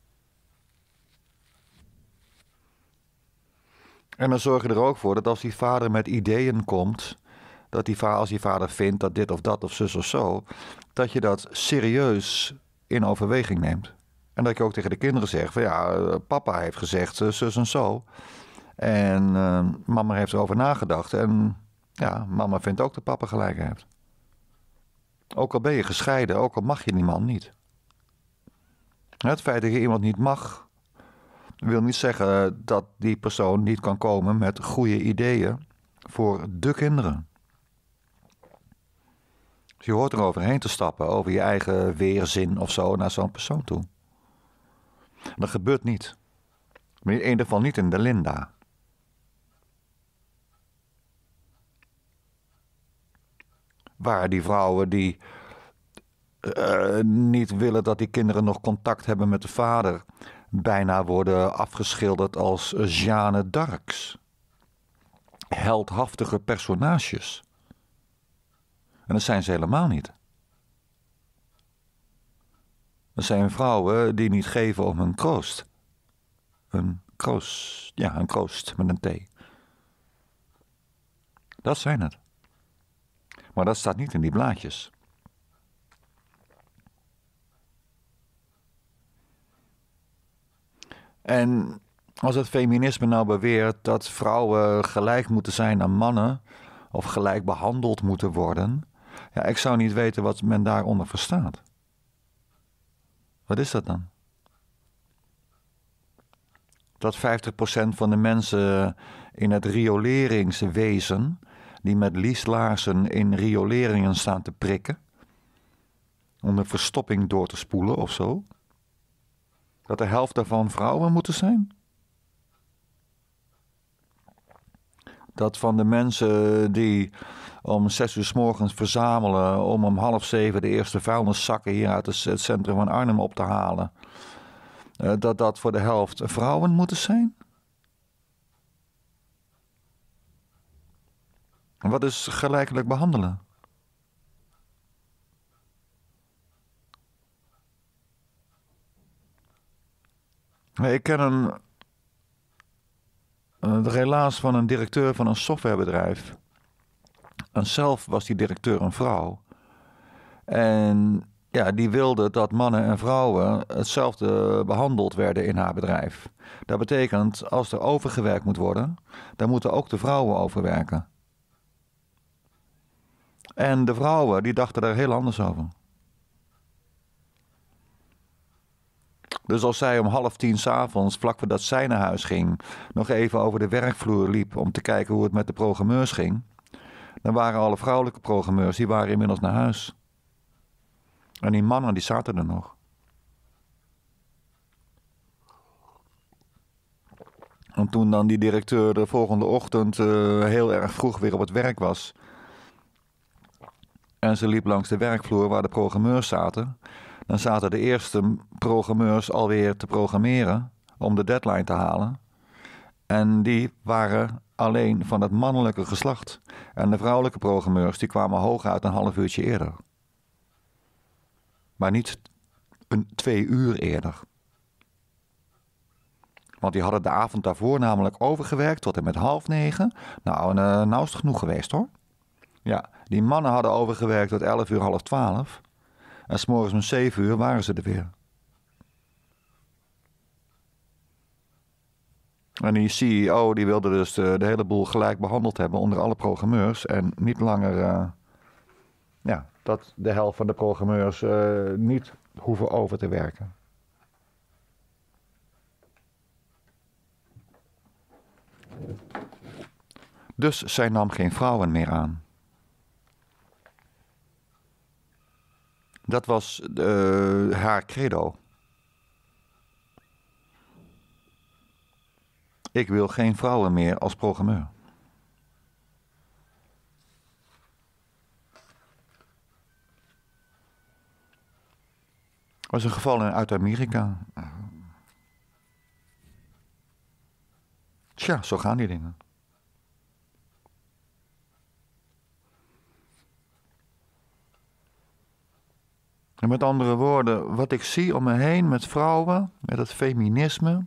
En dan zorg je er ook voor dat als die vader met ideeën komt, dat die als die vader vindt dat dit of dat of zus of zo, dat je dat serieus in overweging neemt. En dat je ook tegen de kinderen zeg: van ja, eh, papa heeft gezegd eh, zus en zo. En eh, mama heeft erover nagedacht. En ja, mama vindt ook dat papa gelijk heeft. Ook al ben je gescheiden, ook al mag je die man niet. Het feit dat je iemand niet mag, wil niet zeggen dat die persoon niet kan komen met goede ideeën voor de kinderen. Dus je hoort eroverheen te stappen, over je eigen weerzin of zo, naar zo'n persoon toe. Dat gebeurt niet. Maar in ieder geval niet in de Linda. Waar die vrouwen die eh, niet willen dat die kinderen nog contact hebben met de vader, bijna worden afgeschilderd als Jeanne Darks. Heldhaftige personages. En dat zijn ze helemaal niet. Dat zijn vrouwen die niet geven om een kroost. Een kroost, ja, een kroost met een T. Dat zijn het. Maar dat staat niet in die blaadjes. En als het feminisme nou beweert dat vrouwen gelijk moeten zijn aan mannen of gelijk behandeld moeten worden, ja, ik zou niet weten wat men daaronder verstaat. Wat is dat dan? Dat 50% van de mensen in het rioleringswezen, die met lieslaarzen in rioleringen staan te prikken, om een verstopping door te spoelen of zo, dat de helft daarvan vrouwen moeten zijn? Dat van de mensen die om zes uur s morgens verzamelen om om half zeven de eerste vuilniszakken hier uit het centrum van Arnhem op te halen. Eh, dat dat voor de helft vrouwen moeten zijn? Wat is gelijkelijk behandelen? Ik ken een, het relaas van een directeur van een softwarebedrijf. En zelf was die directeur een vrouw. En ja, die wilde dat mannen en vrouwen hetzelfde behandeld werden in haar bedrijf. Dat betekent, als er overgewerkt moet worden, dan moeten ook de vrouwen overwerken. En de vrouwen, die dachten daar heel anders over. Dus als zij om half tien s'avonds, vlak voordat zij naar huis ging, nog even over de werkvloer liep om te kijken hoe het met de programmeurs ging, dan waren alle vrouwelijke programmeurs, die waren inmiddels naar huis. En die mannen, die zaten er nog. En toen dan die directeur de volgende ochtend eh, heel erg vroeg weer op het werk was. En ze liep langs de werkvloer waar de programmeurs zaten. Dan zaten de eerste programmeurs alweer te programmeren om de deadline te halen. En die waren alleen van het mannelijke geslacht. En de vrouwelijke programmeurs die kwamen hooguit een half uurtje eerder. Maar niet een twee uur eerder. Want die hadden de avond daarvoor namelijk overgewerkt tot en met half negen. Nou, en, eh, nou is het genoeg geweest hoor. Ja, die mannen hadden overgewerkt tot elf uur, half twaalf. En s'morgens om zeven uur waren ze er weer. En die CEO die wilde dus eh, de, hele boel gelijk behandeld hebben onder alle programmeurs. En niet langer eh, ja, dat de helft van de programmeurs eh, niet hoeven over te werken. Dus zij nam geen vrouwen meer aan. Dat was haar credo. Ik wil geen vrouwen meer als programmeur. was een geval uit Amerika. Tja, zo gaan die dingen. met andere woorden, wat ik zie om me heen met vrouwen, met het feminisme,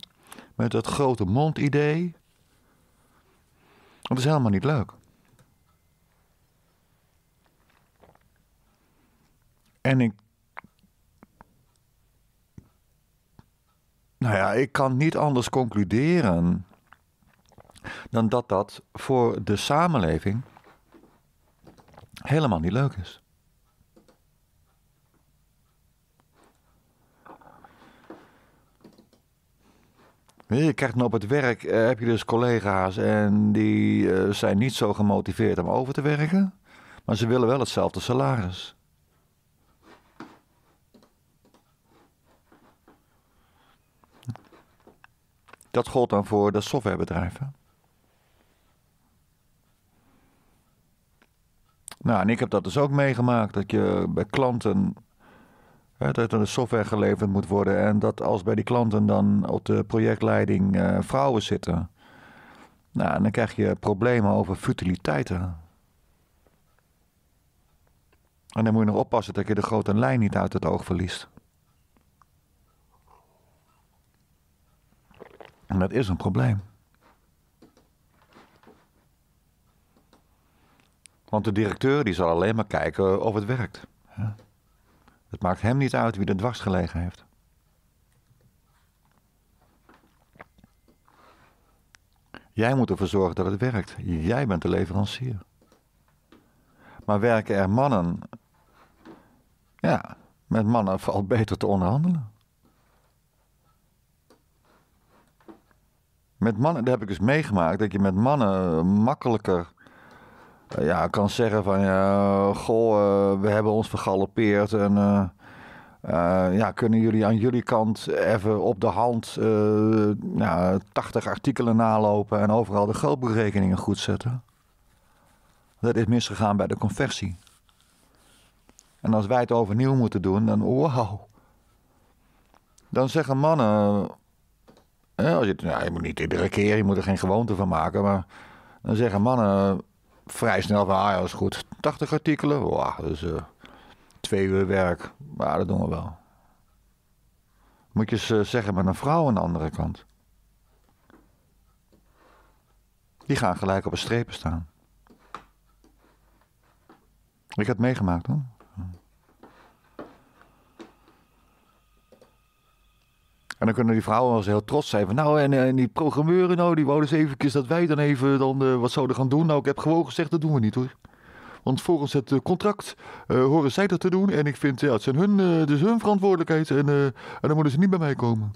met dat grote mondidee. Dat is helemaal niet leuk. En ik. Nou ja, ik kan niet anders concluderen dan dat dat voor de samenleving helemaal niet leuk is. Je krijgt op het werk, eh, heb je dus collega's en die eh, zijn niet zo gemotiveerd om over te werken, maar ze willen wel hetzelfde salaris. Dat gold dan voor de softwarebedrijven. Nou, en ik heb dat dus ook meegemaakt, dat je bij klanten dat er software geleverd moet worden en dat als bij die klanten dan op de projectleiding eh, vrouwen zitten, nou, dan krijg je problemen over futiliteiten. En dan moet je nog oppassen dat je de grote lijn niet uit het oog verliest. En dat is een probleem. Want de directeur die zal alleen maar kijken of het werkt. Ja. Het maakt hem niet uit wie er dwars gelegen heeft. Jij moet ervoor zorgen dat het werkt. Jij bent de leverancier. Maar werken er mannen. Ja, met mannen valt beter te onderhandelen. Met mannen, daar heb ik dus meegemaakt dat je met mannen makkelijker ja, kan zeggen van ja, goh, eh, we hebben ons vergalopeerd en eh, eh, ja, kunnen jullie aan jullie kant even op de hand ja, 80 artikelen nalopen en overal de geldberekeningen goed zetten? Dat is misgegaan bij de conversie. En als wij het overnieuw moeten doen, dan wauw. Dan zeggen mannen. Als je, nou, je moet niet iedere keer, je moet er geen gewoonte van maken. Maar dan zeggen mannen vrij snel van, ah ja, dat is goed. 80 artikelen, wow, dus uh, twee uur werk. Maar ja, dat doen we wel. Moet je ze eh, zeggen met een vrouw aan de andere kant. Die gaan gelijk op een strepen staan. Ik heb het meegemaakt hoor. En dan kunnen die vrouwen wel eens heel trots zijn van, nou, en, eh, die programmeuren, nou, die wouden eens even dat wij dan even dan, eh, wat zouden gaan doen. Nou, ik heb gewoon gezegd, dat doen we niet hoor. Want volgens het eh, contract horen zij dat te doen. En ik vind, ja, het zijn hun, dus hun verantwoordelijkheid. En, en dan moeten ze niet bij mij komen.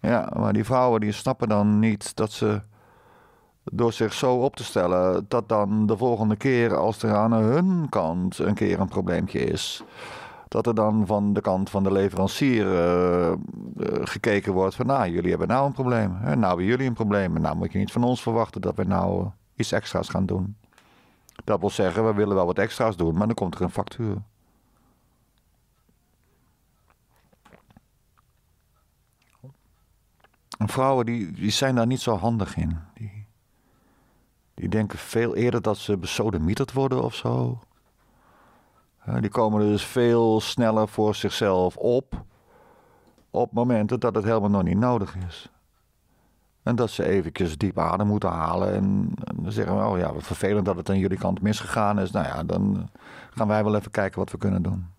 Ja, maar die vrouwen die snappen dan niet dat ze door zich zo op te stellen dat dan de volgende keer als er aan hun kant een keer een probleempje is, dat er dan van de kant van de leverancier eh, eh, gekeken wordt van nou, jullie hebben nou een probleem, hè, nou hebben jullie een probleem en nou moet je niet van ons verwachten dat we nou eh, iets extra's gaan doen. Dat wil zeggen, we willen wel wat extra's doen, maar dan komt er een factuur. En vrouwen die, die zijn daar niet zo handig in. Die, die denken veel eerder dat ze besodemieterd worden of zo. Eh, die komen dus veel sneller voor zichzelf op. Op momenten dat het helemaal nog niet nodig is. En dat ze eventjes diep adem moeten halen. En, zeggen dan zeggen oh ja, wat vervelend dat het aan jullie kant misgegaan is. Nou ja, dan gaan wij wel even kijken wat we kunnen doen.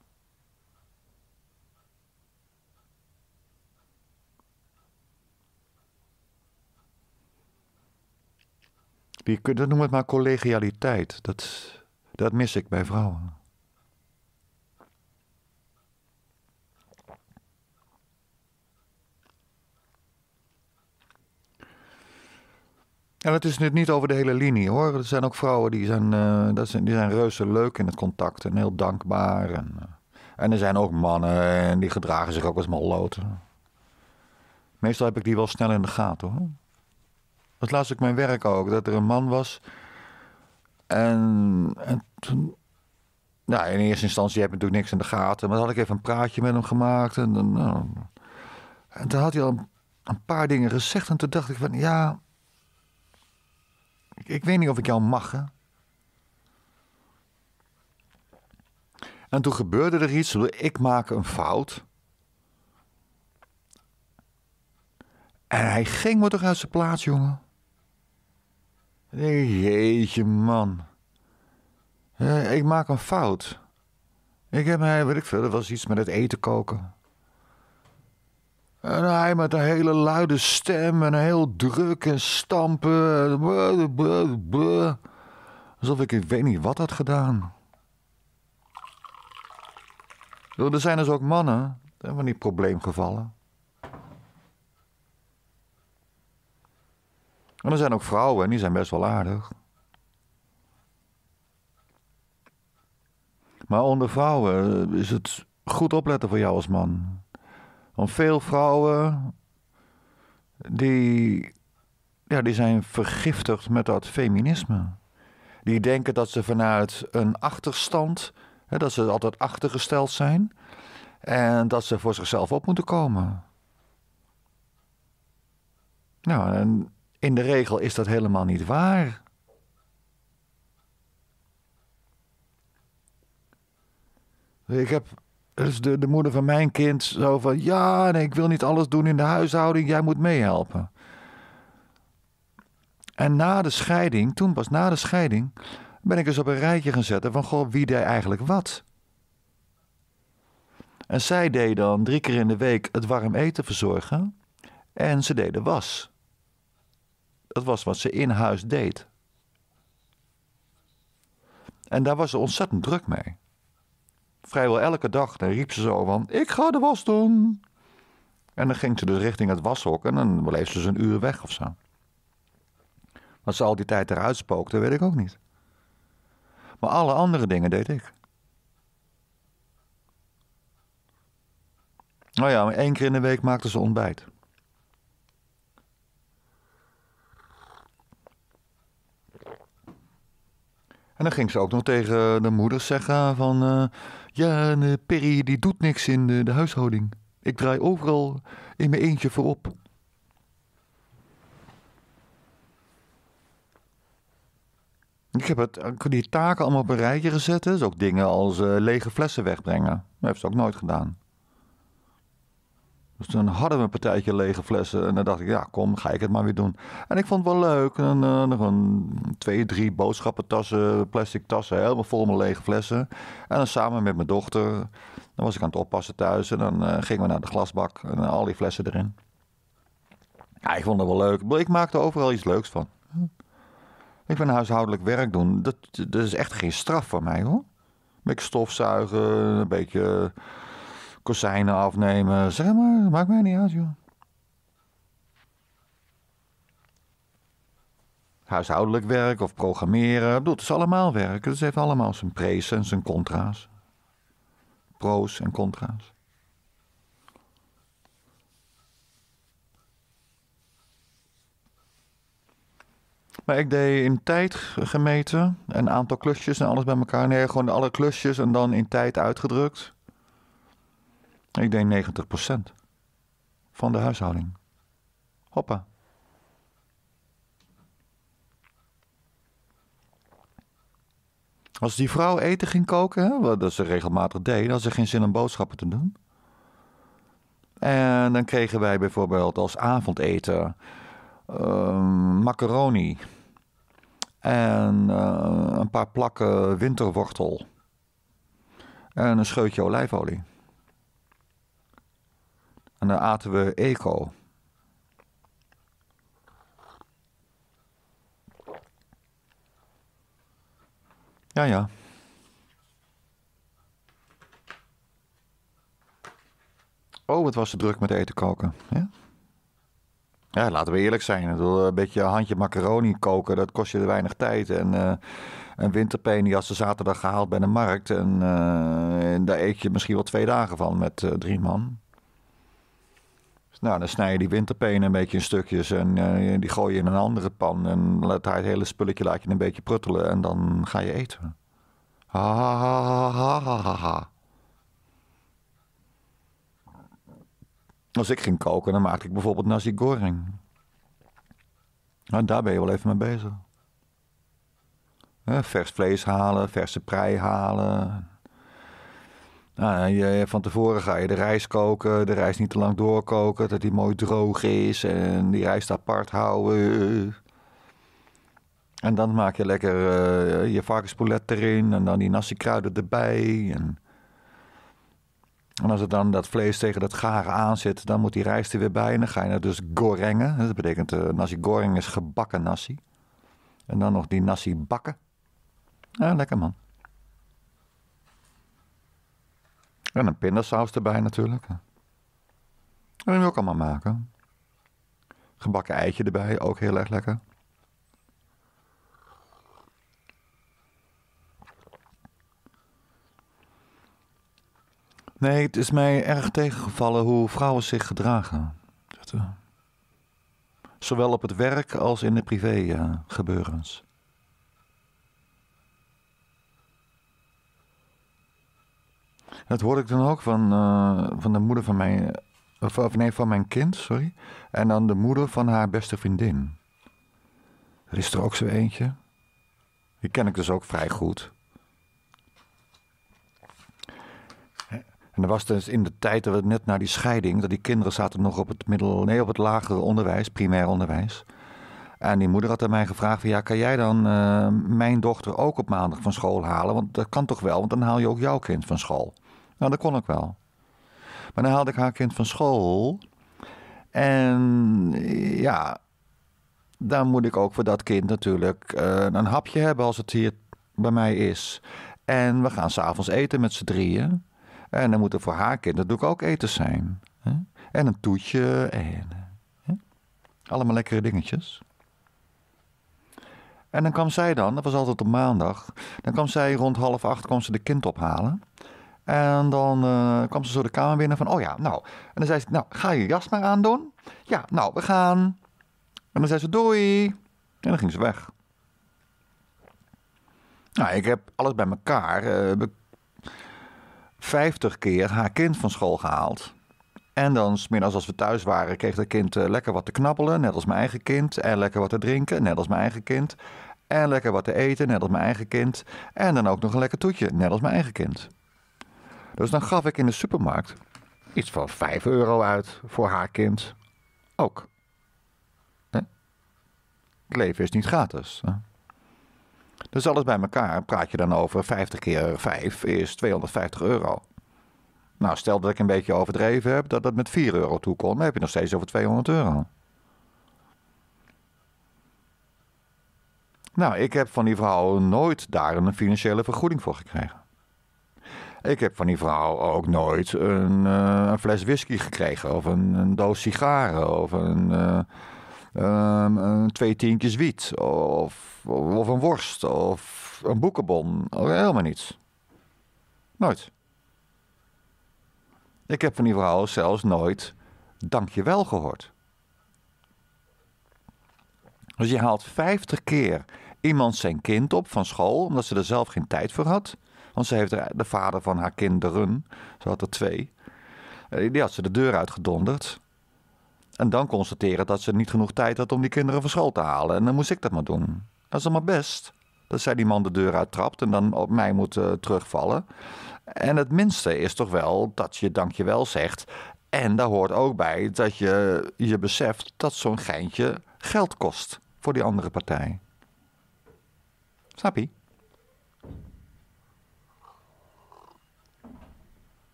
Die, dat noem het maar collegialiteit. Dat, dat mis ik bij vrouwen. En het is nu niet over de hele linie hoor. Er zijn ook vrouwen die zijn, uh, dat zijn, die zijn reuze leuk in het contact en heel dankbaar. En, eh, en er zijn ook mannen en die gedragen zich ook als malloten. Meestal heb ik die wel snel in de gaten hoor. Dat laatst ik mijn werk ook, dat er een man was. En, en toen, nou, in eerste instantie heb ik natuurlijk niks in de gaten. Maar dan had ik even een praatje met hem gemaakt. En, dan, nou. en toen had hij al een paar dingen gezegd. En toen dacht ik van ja, ik, weet niet of ik jou mag, En toen gebeurde er iets, ik maak een fout. En hij ging me toch uit zijn plaats, jongen. Jeetje, man. Eh, ik maak een fout. Ik heb, eh, weet ik veel, er was iets met het eten koken. En hij met een hele luide stem en heel druk en stampen. Alsof ik, ik weet niet wat had gedaan. Er zijn dus ook mannen van die probleemgevallen. En er zijn ook vrouwen en die zijn best wel aardig. Maar onder vrouwen is het goed opletten voor jou als man. Want veel vrouwen die, ja, die zijn vergiftigd met dat feminisme. Die denken dat ze vanuit een achterstand, hè, dat ze altijd achtergesteld zijn en dat ze voor zichzelf op moeten komen. Nou, en in de regel is dat helemaal niet waar. Ik heb dus de, de moeder van mijn kind zo van... Ja, nee, ik wil niet alles doen in de huishouding. Jij moet meehelpen. En na de scheiding, toen pas na de scheiding... ben ik eens dus op een rijtje gaan zetten van... Goh, wie deed eigenlijk wat? En zij deed dan drie keer in de week het warm eten verzorgen. En ze deed de was. Dat was wat ze in huis deed. En daar was ze ontzettend druk mee vrijwel elke dag. Dan riep ze zo van, ik ga de was doen. En dan ging ze dus richting het washok en dan bleef ze dus een uur weg of zo. Wat ze al die tijd eruit spookte, weet ik ook niet. Maar alle andere dingen deed ik. Nou ja, één keer in de week maakte ze ontbijt. En dan ging ze ook nog tegen de moeder zeggen van... Eh, ja, en eh, Perry die doet niks in de huishouding. Ik draai overal in mijn eentje voorop. Ik heb het, eh, ik die taken allemaal op een rijtje gezet. Dus ook dingen als eh, lege flessen wegbrengen. Dat heeft ze ook nooit gedaan. Dus toen hadden we een partijtje lege flessen. En dan dacht ik, ja, kom, ga ik het maar weer doen. En ik vond het wel leuk. En eh, nog een twee, drie boodschappentassen, plastic tassen, helemaal vol met lege flessen. En dan samen met mijn dochter, dan was ik aan het oppassen thuis. En dan eh, gingen we naar de glasbak en eh, al die flessen erin. Ja, ik vond dat wel leuk. Ik maakte overal iets leuks van. Ik ben huishoudelijk werk doen. Dat, dat is echt geen straf voor mij hoor. Een beetje stofzuigen, een beetje kozijnen afnemen. Zeg maar, maakt mij niet uit, joh. Huishoudelijk werk of programmeren. Bedoel, het is allemaal werk. Het heeft allemaal zijn pre's en zijn contra's. Pro's en contra's. Maar ik deed in tijd gemeten. Een aantal klusjes en alles bij elkaar. Nee, gewoon alle klusjes en dan in tijd uitgedrukt. Ik denk 90% van de huishouding. Hoppa. Als die vrouw eten ging koken, wat ze regelmatig deed, had ze geen zin om boodschappen te doen. En dan kregen wij bijvoorbeeld als avondeten uh, macaroni en eh, een paar plakken winterwortel en een scheutje olijfolie. En dan aten we eco. Ja, ja. Oh, het was te druk met eten koken. Ja, ja laten we eerlijk zijn. een beetje handje macaroni koken, dat kost je weinig tijd. En eh, een winterpeen die had ze zaterdag gehaald bij de markt. Eh, en daar eet je misschien wel twee dagen van met eh, drie man. Nou, dan snij je die winterpenen een beetje in stukjes en eh, die gooi je in een andere pan. En laat hij het hele spulletje laat je een beetje pruttelen en dan ga je eten. Ha ha ha ha ha Als ik ging koken, dan maakte ik bijvoorbeeld nasi goreng. Nou, daar ben je wel even mee bezig. Eh, vers vlees halen, verse prei halen, nou, je, van tevoren ga je de rijst koken, de rijst niet te lang doorkoken, dat die mooi droog is en die rijst apart houden. En dan maak je lekker eh, je varkenspolet erin en dan die nasi kruiden erbij. En, en als het dan dat vlees tegen dat garen aan dan moet die rijst er weer bij en dan ga je het dus gorengen. Dat betekent, uh, nasi goreng is gebakken nasi. En dan nog die nasi bakken. Ja, lekker man. En een pindasaus erbij natuurlijk. Dat kun je ook allemaal maken. Gebakken eitje erbij, ook heel erg lekker. Nee, het is mij erg tegengevallen hoe vrouwen zich gedragen. Eh, zowel op het werk als in de privé eh, Dat hoorde ik dan ook van, eh, van de moeder van mijn. Of, nee, van mijn kind, sorry. En dan de moeder van haar beste vriendin. Er is er ook zo eentje. Die ken ik dus ook vrij goed. En dat was dus in de tijd, dat we net na die scheiding, dat die kinderen zaten nog op het, middel, nee, op het lagere onderwijs, primair onderwijs. En die moeder had aan mij gevraagd: van, ja, kan jij dan eh, mijn dochter ook op maandag van school halen? Want dat kan toch wel, want dan haal je ook jouw kind van school. Nou, dat kon ik wel. Maar dan haalde ik haar kind van school. En ja, dan moet ik ook voor dat kind natuurlijk eh, een hapje hebben als het hier bij mij is. En we gaan s'avonds eten met z'n drieën. En dan moet er voor haar kind natuurlijk ook eten zijn. Hè? En een toetje. En, hè? Allemaal lekkere dingetjes. En dan kwam zij dan, dat was altijd op maandag. Dan kwam zij rond half acht kwam ze de kind ophalen. En dan eh, kwam ze zo de kamer binnen van, oh ja, nou. En dan zei ze, nou, ga je jas maar aandoen. Ja, nou, we gaan. En dan zei ze, doei. En dan ging ze weg. Nou, ik heb alles bij elkaar eh, vijftig keer haar kind van school gehaald. En dan, smiddags als we thuis waren, kreeg dat kind eh, lekker wat te knabbelen, net als mijn eigen kind. En lekker wat te drinken, net als mijn eigen kind. En lekker wat te eten, net als mijn eigen kind. En dan ook nog een lekker toetje, net als mijn eigen kind. Dus dan gaf ik in de supermarkt iets van 5 euro uit voor haar kind ook. Het leven is niet gratis. Dus alles bij elkaar praat je dan over 50 keer 5 is 250 euro. Nou, stel dat ik een beetje overdreven heb, dat dat met 4 euro toekomt, dan heb je nog steeds over 200 euro. Nou, ik heb van die vrouw nooit daar een financiële vergoeding voor gekregen. Ik heb van die vrouw ook nooit een, eh, een fles whisky gekregen. Of een, een doos sigaren. Of een, eh, ehm, twee tientjes wiet. Of, of een worst. Of een boekenbon. Of oh, helemaal niets. Nooit. Ik heb van die vrouw zelfs nooit dankjewel gehoord. Dus je haalt 50 keer iemand zijn kind op van school, omdat ze er zelf geen tijd voor had. Want ze heeft de vader van haar kinderen, ze had er twee, eh, die had ze de deur uitgedonderd. En dan constateren dat ze niet genoeg tijd had om die kinderen van school te halen. En dan moest ik dat maar doen. Dat is allemaal maar best. Dat zij die man de deur uittrapt en dan op mij moet eh, terugvallen. En het minste is toch wel dat je dankjewel zegt. En daar hoort ook bij dat je je beseft dat zo'n geintje geld kost voor die andere partij. Snap je?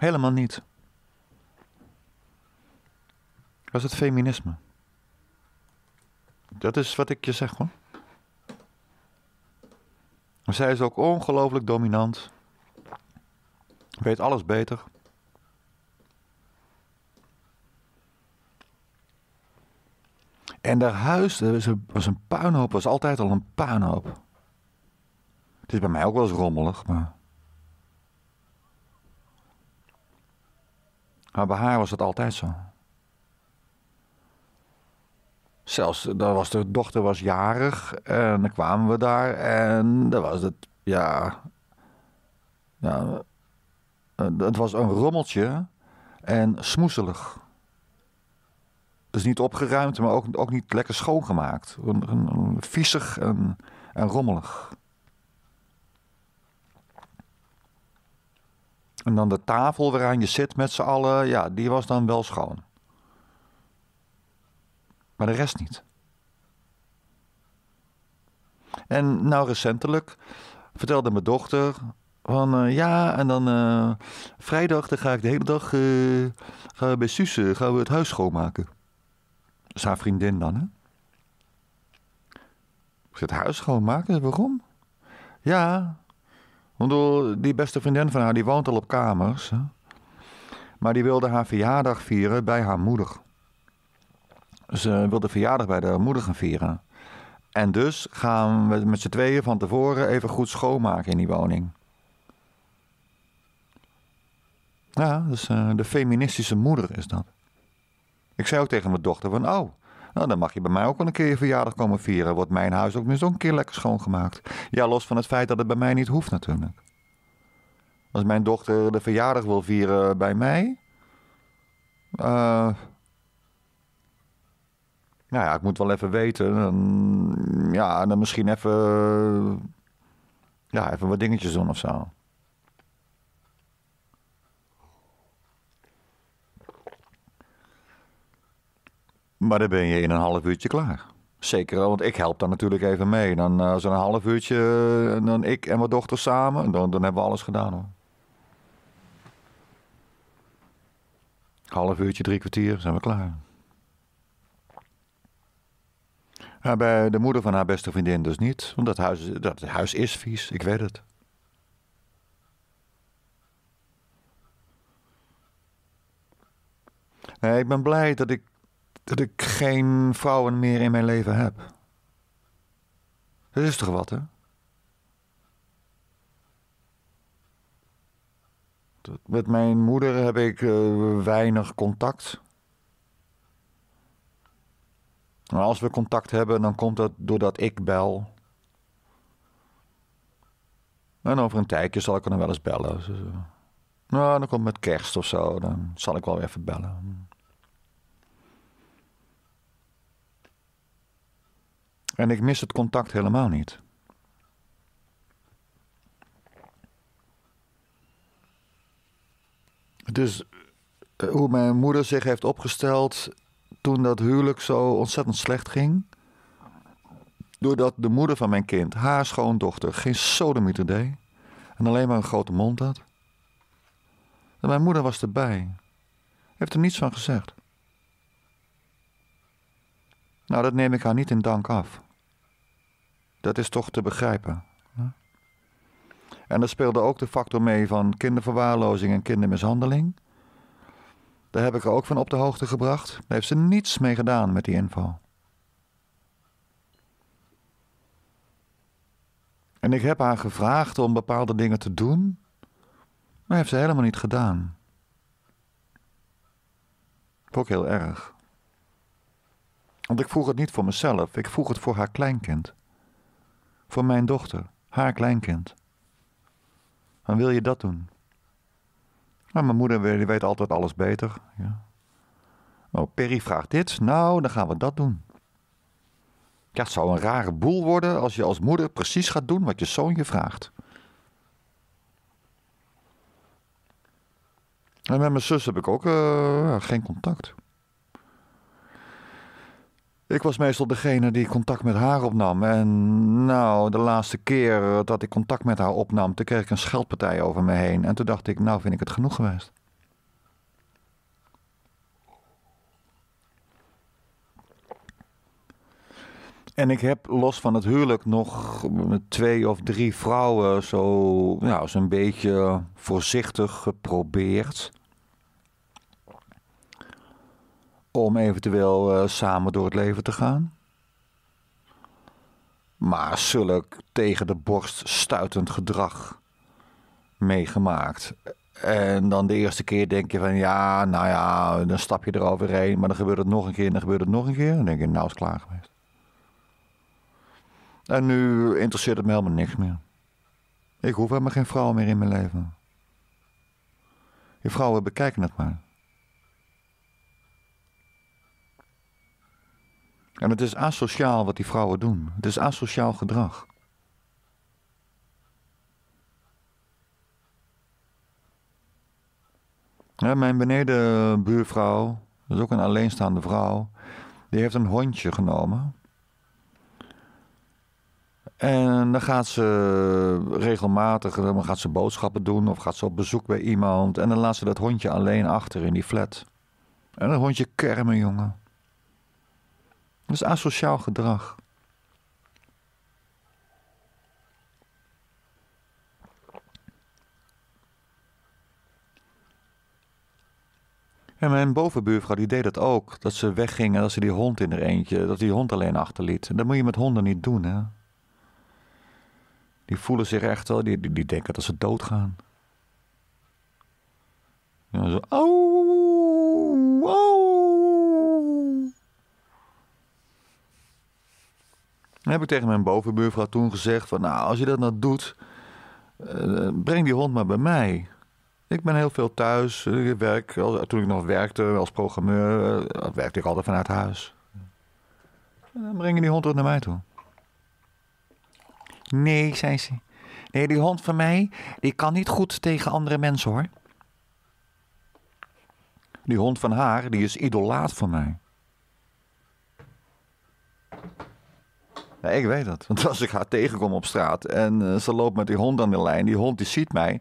Helemaal niet. Dat is het feminisme. Dat is wat ik je zeg hoor. Zij is ook ongelooflijk dominant. Weet alles beter. En daar huis was een puinhoop, was altijd al een puinhoop. Het is bij mij ook wel eens rommelig, maar. Maar bij haar was dat altijd zo. Zelfs, daar was de dochter was jarig en dan kwamen we daar en dat was het, ja, ja eh, het was een rommeltje en smoeselig. Dus niet opgeruimd, maar ook, niet lekker schoongemaakt. Een, een, viezig en rommelig. En dan de tafel waaraan je zit met z'n allen, ja, die was dan wel schoon. Maar de rest niet. En nou recentelijk vertelde mijn dochter van eh, ja, en dan eh, vrijdag dan ga ik de hele dag uh, bij Suze gaan we het huis schoonmaken. Dat is haar vriendin dan, hè? Ik het huis schoonmaken? Waarom? Ja, bedoel, die beste vriendin van haar, die woont al op kamers. Hè? Maar die wilde haar verjaardag vieren bij haar moeder. Ze wilde verjaardag bij haar moeder gaan vieren. En dus gaan we met z'n tweeën van tevoren even goed schoonmaken in die woning. Ja, dus uh, de feministische moeder is dat. Ik zei ook tegen mijn dochter van, oh, nou, dan mag je bij mij ook wel een keer je verjaardag komen vieren. Wordt mijn huis ook minstens ook een keer lekker schoongemaakt. Ja, los van het feit dat het bij mij niet hoeft natuurlijk. Als mijn dochter de verjaardag wil vieren bij mij. Eh, nou ja, ik moet wel even weten. Dan, ja, dan misschien even. Ja, even wat dingetjes doen of zo. Maar dan ben je in een half uurtje klaar. Zeker, want ik help daar natuurlijk even mee. Dan uh, eh, zo'n half uurtje, eh, dan ik en mijn dochter samen, dan, dan hebben we alles gedaan hoor. Half uurtje, drie kwartier, zijn we klaar. Nou, bij de moeder van haar beste vriendin dus niet, want dat huis, dat huis is vies, ik weet het. Nee, ik ben blij dat ik dat ik geen vrouwen meer in mijn leven heb. Dat is toch wat, hè? Met mijn moeder heb ik eh, weinig contact. als we contact hebben, dan komt dat doordat ik bel. En over een tijdje zal ik haar dan wel eens bellen. Nou, dan komt met kerst of zo, dan zal ik wel even bellen. En ik mis het contact helemaal niet. Dus eh, hoe mijn moeder zich heeft opgesteld toen dat huwelijk zo ontzettend slecht ging. Doordat de moeder van mijn kind, haar schoondochter, geen sodemieter deed. En alleen maar een grote mond had. En mijn moeder was erbij. Heeft er niets van gezegd. Nou, dat neem ik haar niet in dank af. Dat is toch te begrijpen. En er speelde ook de factor mee van kinderverwaarlozing en kindermishandeling. Daar heb ik haar ook van op de hoogte gebracht. Daar heeft ze niets mee gedaan met die info. En ik heb haar gevraagd om bepaalde dingen te doen, maar heeft ze helemaal niet gedaan. Ook heel erg. Want ik vroeg het niet voor mezelf, ik vroeg het voor haar kleinkind. Voor mijn dochter, haar kleinkind. En wil je dat doen? Nou, mijn moeder die weet altijd alles beter. Ja. Oh, Perry vraagt dit, nou, dan gaan we dat doen. Ja, het zou een rare boel worden als je als moeder precies gaat doen wat je zoon je vraagt. En met mijn zus heb ik ook eh, geen contact. Ik was meestal degene die contact met haar opnam. En nou, de laatste keer dat ik contact met haar opnam, toen kreeg ik een scheldpartij over me heen. En toen dacht ik, nou vind ik het genoeg geweest. En ik heb los van het huwelijk nog twee of drie vrouwen zo, nou, zo'n beetje voorzichtig geprobeerd om eventueel eh, samen door het leven te gaan. Maar zulk tegen de borst stuitend gedrag meegemaakt. En dan de eerste keer denk je van ja, nou ja, dan stap je eroverheen. Maar dan gebeurt het nog een keer en dan gebeurt het nog een keer. Dan denk je, nou is het klaar geweest. En nu interesseert het me helemaal niks meer. Ik hoef helemaal geen vrouwen meer in mijn leven. Die vrouwen bekijken het maar. En het is asociaal wat die vrouwen doen. Het is asociaal gedrag. Ja, mijn benedenbuurvrouw, dat is ook een alleenstaande vrouw, die heeft een hondje genomen. En dan gaat ze regelmatig dan gaat ze boodschappen doen of gaat ze op bezoek bij iemand. En dan laat ze dat hondje alleen achter in die flat. En dat hondje kermen, jongen. Dat is asociaal gedrag. En mijn bovenbuurvrouw die deed dat ook. Dat ze weggingen en dat ze die hond in haar eentje, dat die hond alleen achterliet. En dat moet je met honden niet doen, hè. Die voelen zich echt wel, die, die, denken dat ze doodgaan. En zo, auw. heb ik tegen mijn bovenbuurvrouw toen gezegd: van, Nou, als je dat nou doet, eh, breng die hond maar bij mij. Ik ben heel veel thuis. Eh, ik werk, toen ik nog werkte als programmeur, eh, werkte ik altijd vanuit huis. dan breng je die hond ook naar mij toe. Nee, zei ze. Nee, die hond van mij, die kan niet goed tegen andere mensen hoor. Die hond van haar, die is idolaat van mij. Ja, ik weet dat. Want als ik haar tegenkom op straat en eh, ze loopt met die hond aan de lijn, die hond die ziet mij.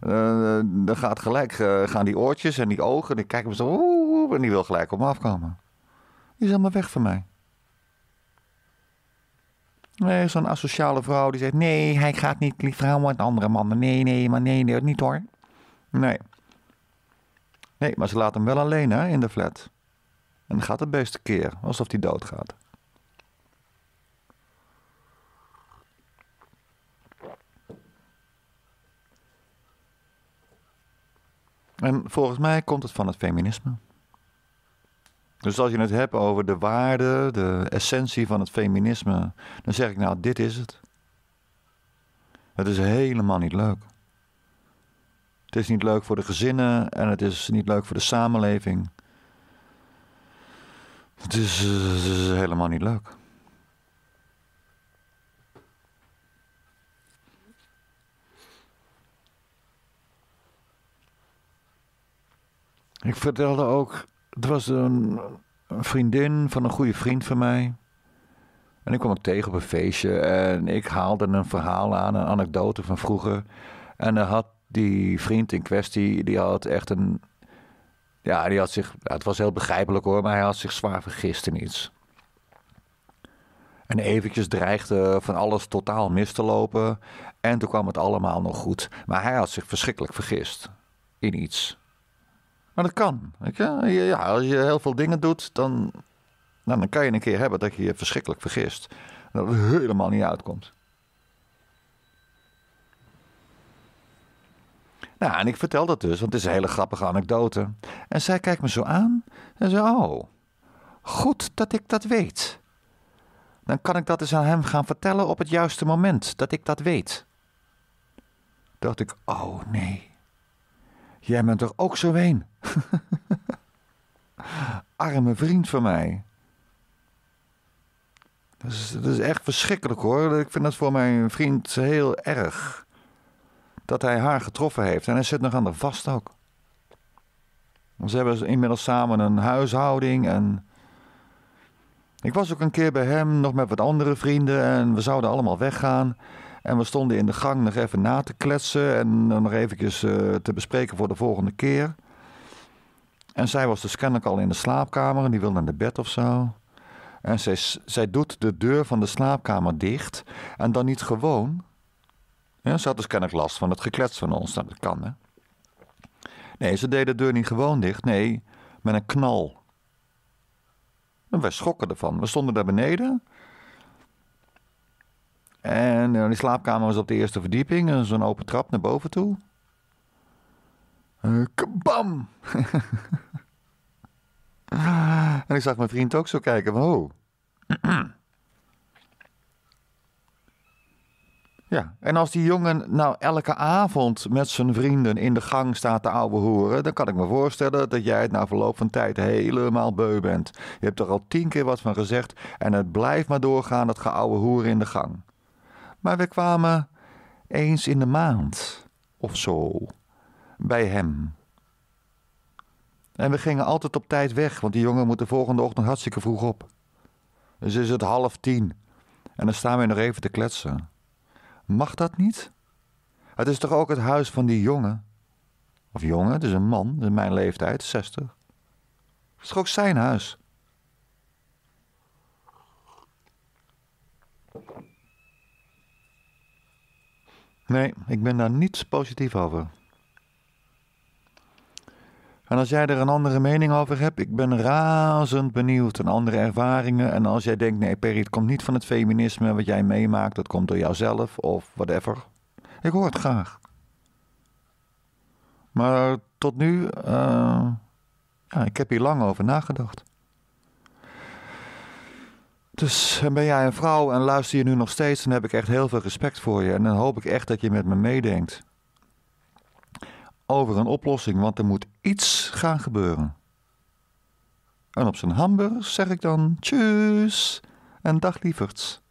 Eh, dan gaat gelijk, eh, gaan die oortjes en die ogen, die kijken me zo, en die wil gelijk op me afkomen. Die is helemaal weg van mij. Nee, zo'n asociale vrouw die zegt, nee, hij gaat niet liever aan met andere mannen. Nee, nee, maar nee, nee, niet hoor. Nee. Nee, maar ze laat hem wel alleen hè, in de flat. En dan gaat het beste keer, alsof hij doodgaat. En volgens mij komt het van het feminisme. Dus als je het hebt over de waarde, de essentie van het feminisme, dan zeg ik nou, dit is het. Het is helemaal niet leuk. Het is niet leuk voor de gezinnen en het is niet leuk voor de samenleving. Het is, is helemaal niet leuk. Ik vertelde ook, er was een, vriendin van een goede vriend van mij. En ik kwam ook tegen op een feestje en ik haalde een verhaal aan, een anekdote van vroeger. En dan had die vriend in kwestie, die had echt een. Ja, die had zich. het was heel begrijpelijk hoor, maar hij had zich zwaar vergist in iets. En eventjes dreigde van alles totaal mis te lopen. En toen kwam het allemaal nog goed. Maar hij had zich verschrikkelijk vergist in iets. Maar dat kan. Ja, als je heel veel dingen doet, dan, nou, dan kan je een keer hebben dat je je verschrikkelijk vergist. dat het helemaal niet uitkomt. Nou, en ik vertel dat dus, want het is een hele grappige anekdote. En zij kijkt me zo aan en ze oh, goed dat ik dat weet. Dan kan ik dat eens aan hem gaan vertellen op het juiste moment dat ik dat weet. Dacht ik, oh nee. Jij bent er ook zo een. Arme vriend van mij. Dat is, dat is, echt verschrikkelijk hoor. Ik vind dat voor mijn vriend heel erg. Dat hij haar getroffen heeft. En hij zit nog aan de vast ook. Ze hebben inmiddels samen een huishouding. En ik was ook een keer bij hem, nog met wat andere vrienden. En we zouden allemaal weggaan. En we stonden in de gang nog even na te kletsen en nog eventjes eh, te bespreken voor de volgende keer. En zij was dus kennelijk al in de slaapkamer en die wil naar de bed of zo. En zij, zij doet de deur van de slaapkamer dicht. En dan niet gewoon. Ja, ze had dus kennelijk last van het geklets van ons. Nou, dat kan, hè. Nee, ze deed de deur niet gewoon dicht. Nee, met een knal. En wij schrokken ervan. We stonden daar beneden. En eh, die slaapkamer was op de eerste verdieping, eh, zo'n open trap naar boven toe. Uh, kabam! en ik zag mijn vriend ook zo kijken, Oh! ja, en als die jongen nou elke avond met zijn vrienden in de gang staat te ouwe horen, dan kan ik me voorstellen dat jij het na verloop van tijd helemaal beu bent. Je hebt er al tien keer wat van gezegd en het blijft maar doorgaan, dat geouwe hoeren in de gang maar we kwamen eens in de maand of zo bij hem. En we gingen altijd op tijd weg, want die jongen moet de volgende ochtend hartstikke vroeg op. Dus is het half tien. En dan staan we nog even te kletsen. Mag dat niet? Het is toch ook het huis van die jongen? Of jongen, het is een man, in mijn leeftijd, 60. Het is toch ook zijn huis? Nee, ik ben daar niets positief over. En als jij er een andere mening over hebt, ik ben razend benieuwd naar andere ervaringen. En als jij denkt, nee Perry, het komt niet van het feminisme wat jij meemaakt, dat komt door jouzelf of whatever. Ik hoor het graag. Maar tot nu, uh, ja, ik heb hier lang over nagedacht. Dus ben jij een vrouw en luister je nu nog steeds, dan heb ik echt heel veel respect voor je. En dan hoop ik echt dat je met me meedenkt over een oplossing, want er moet iets gaan gebeuren. En op zijn hamburg zeg ik dan tjus en dag lieverds.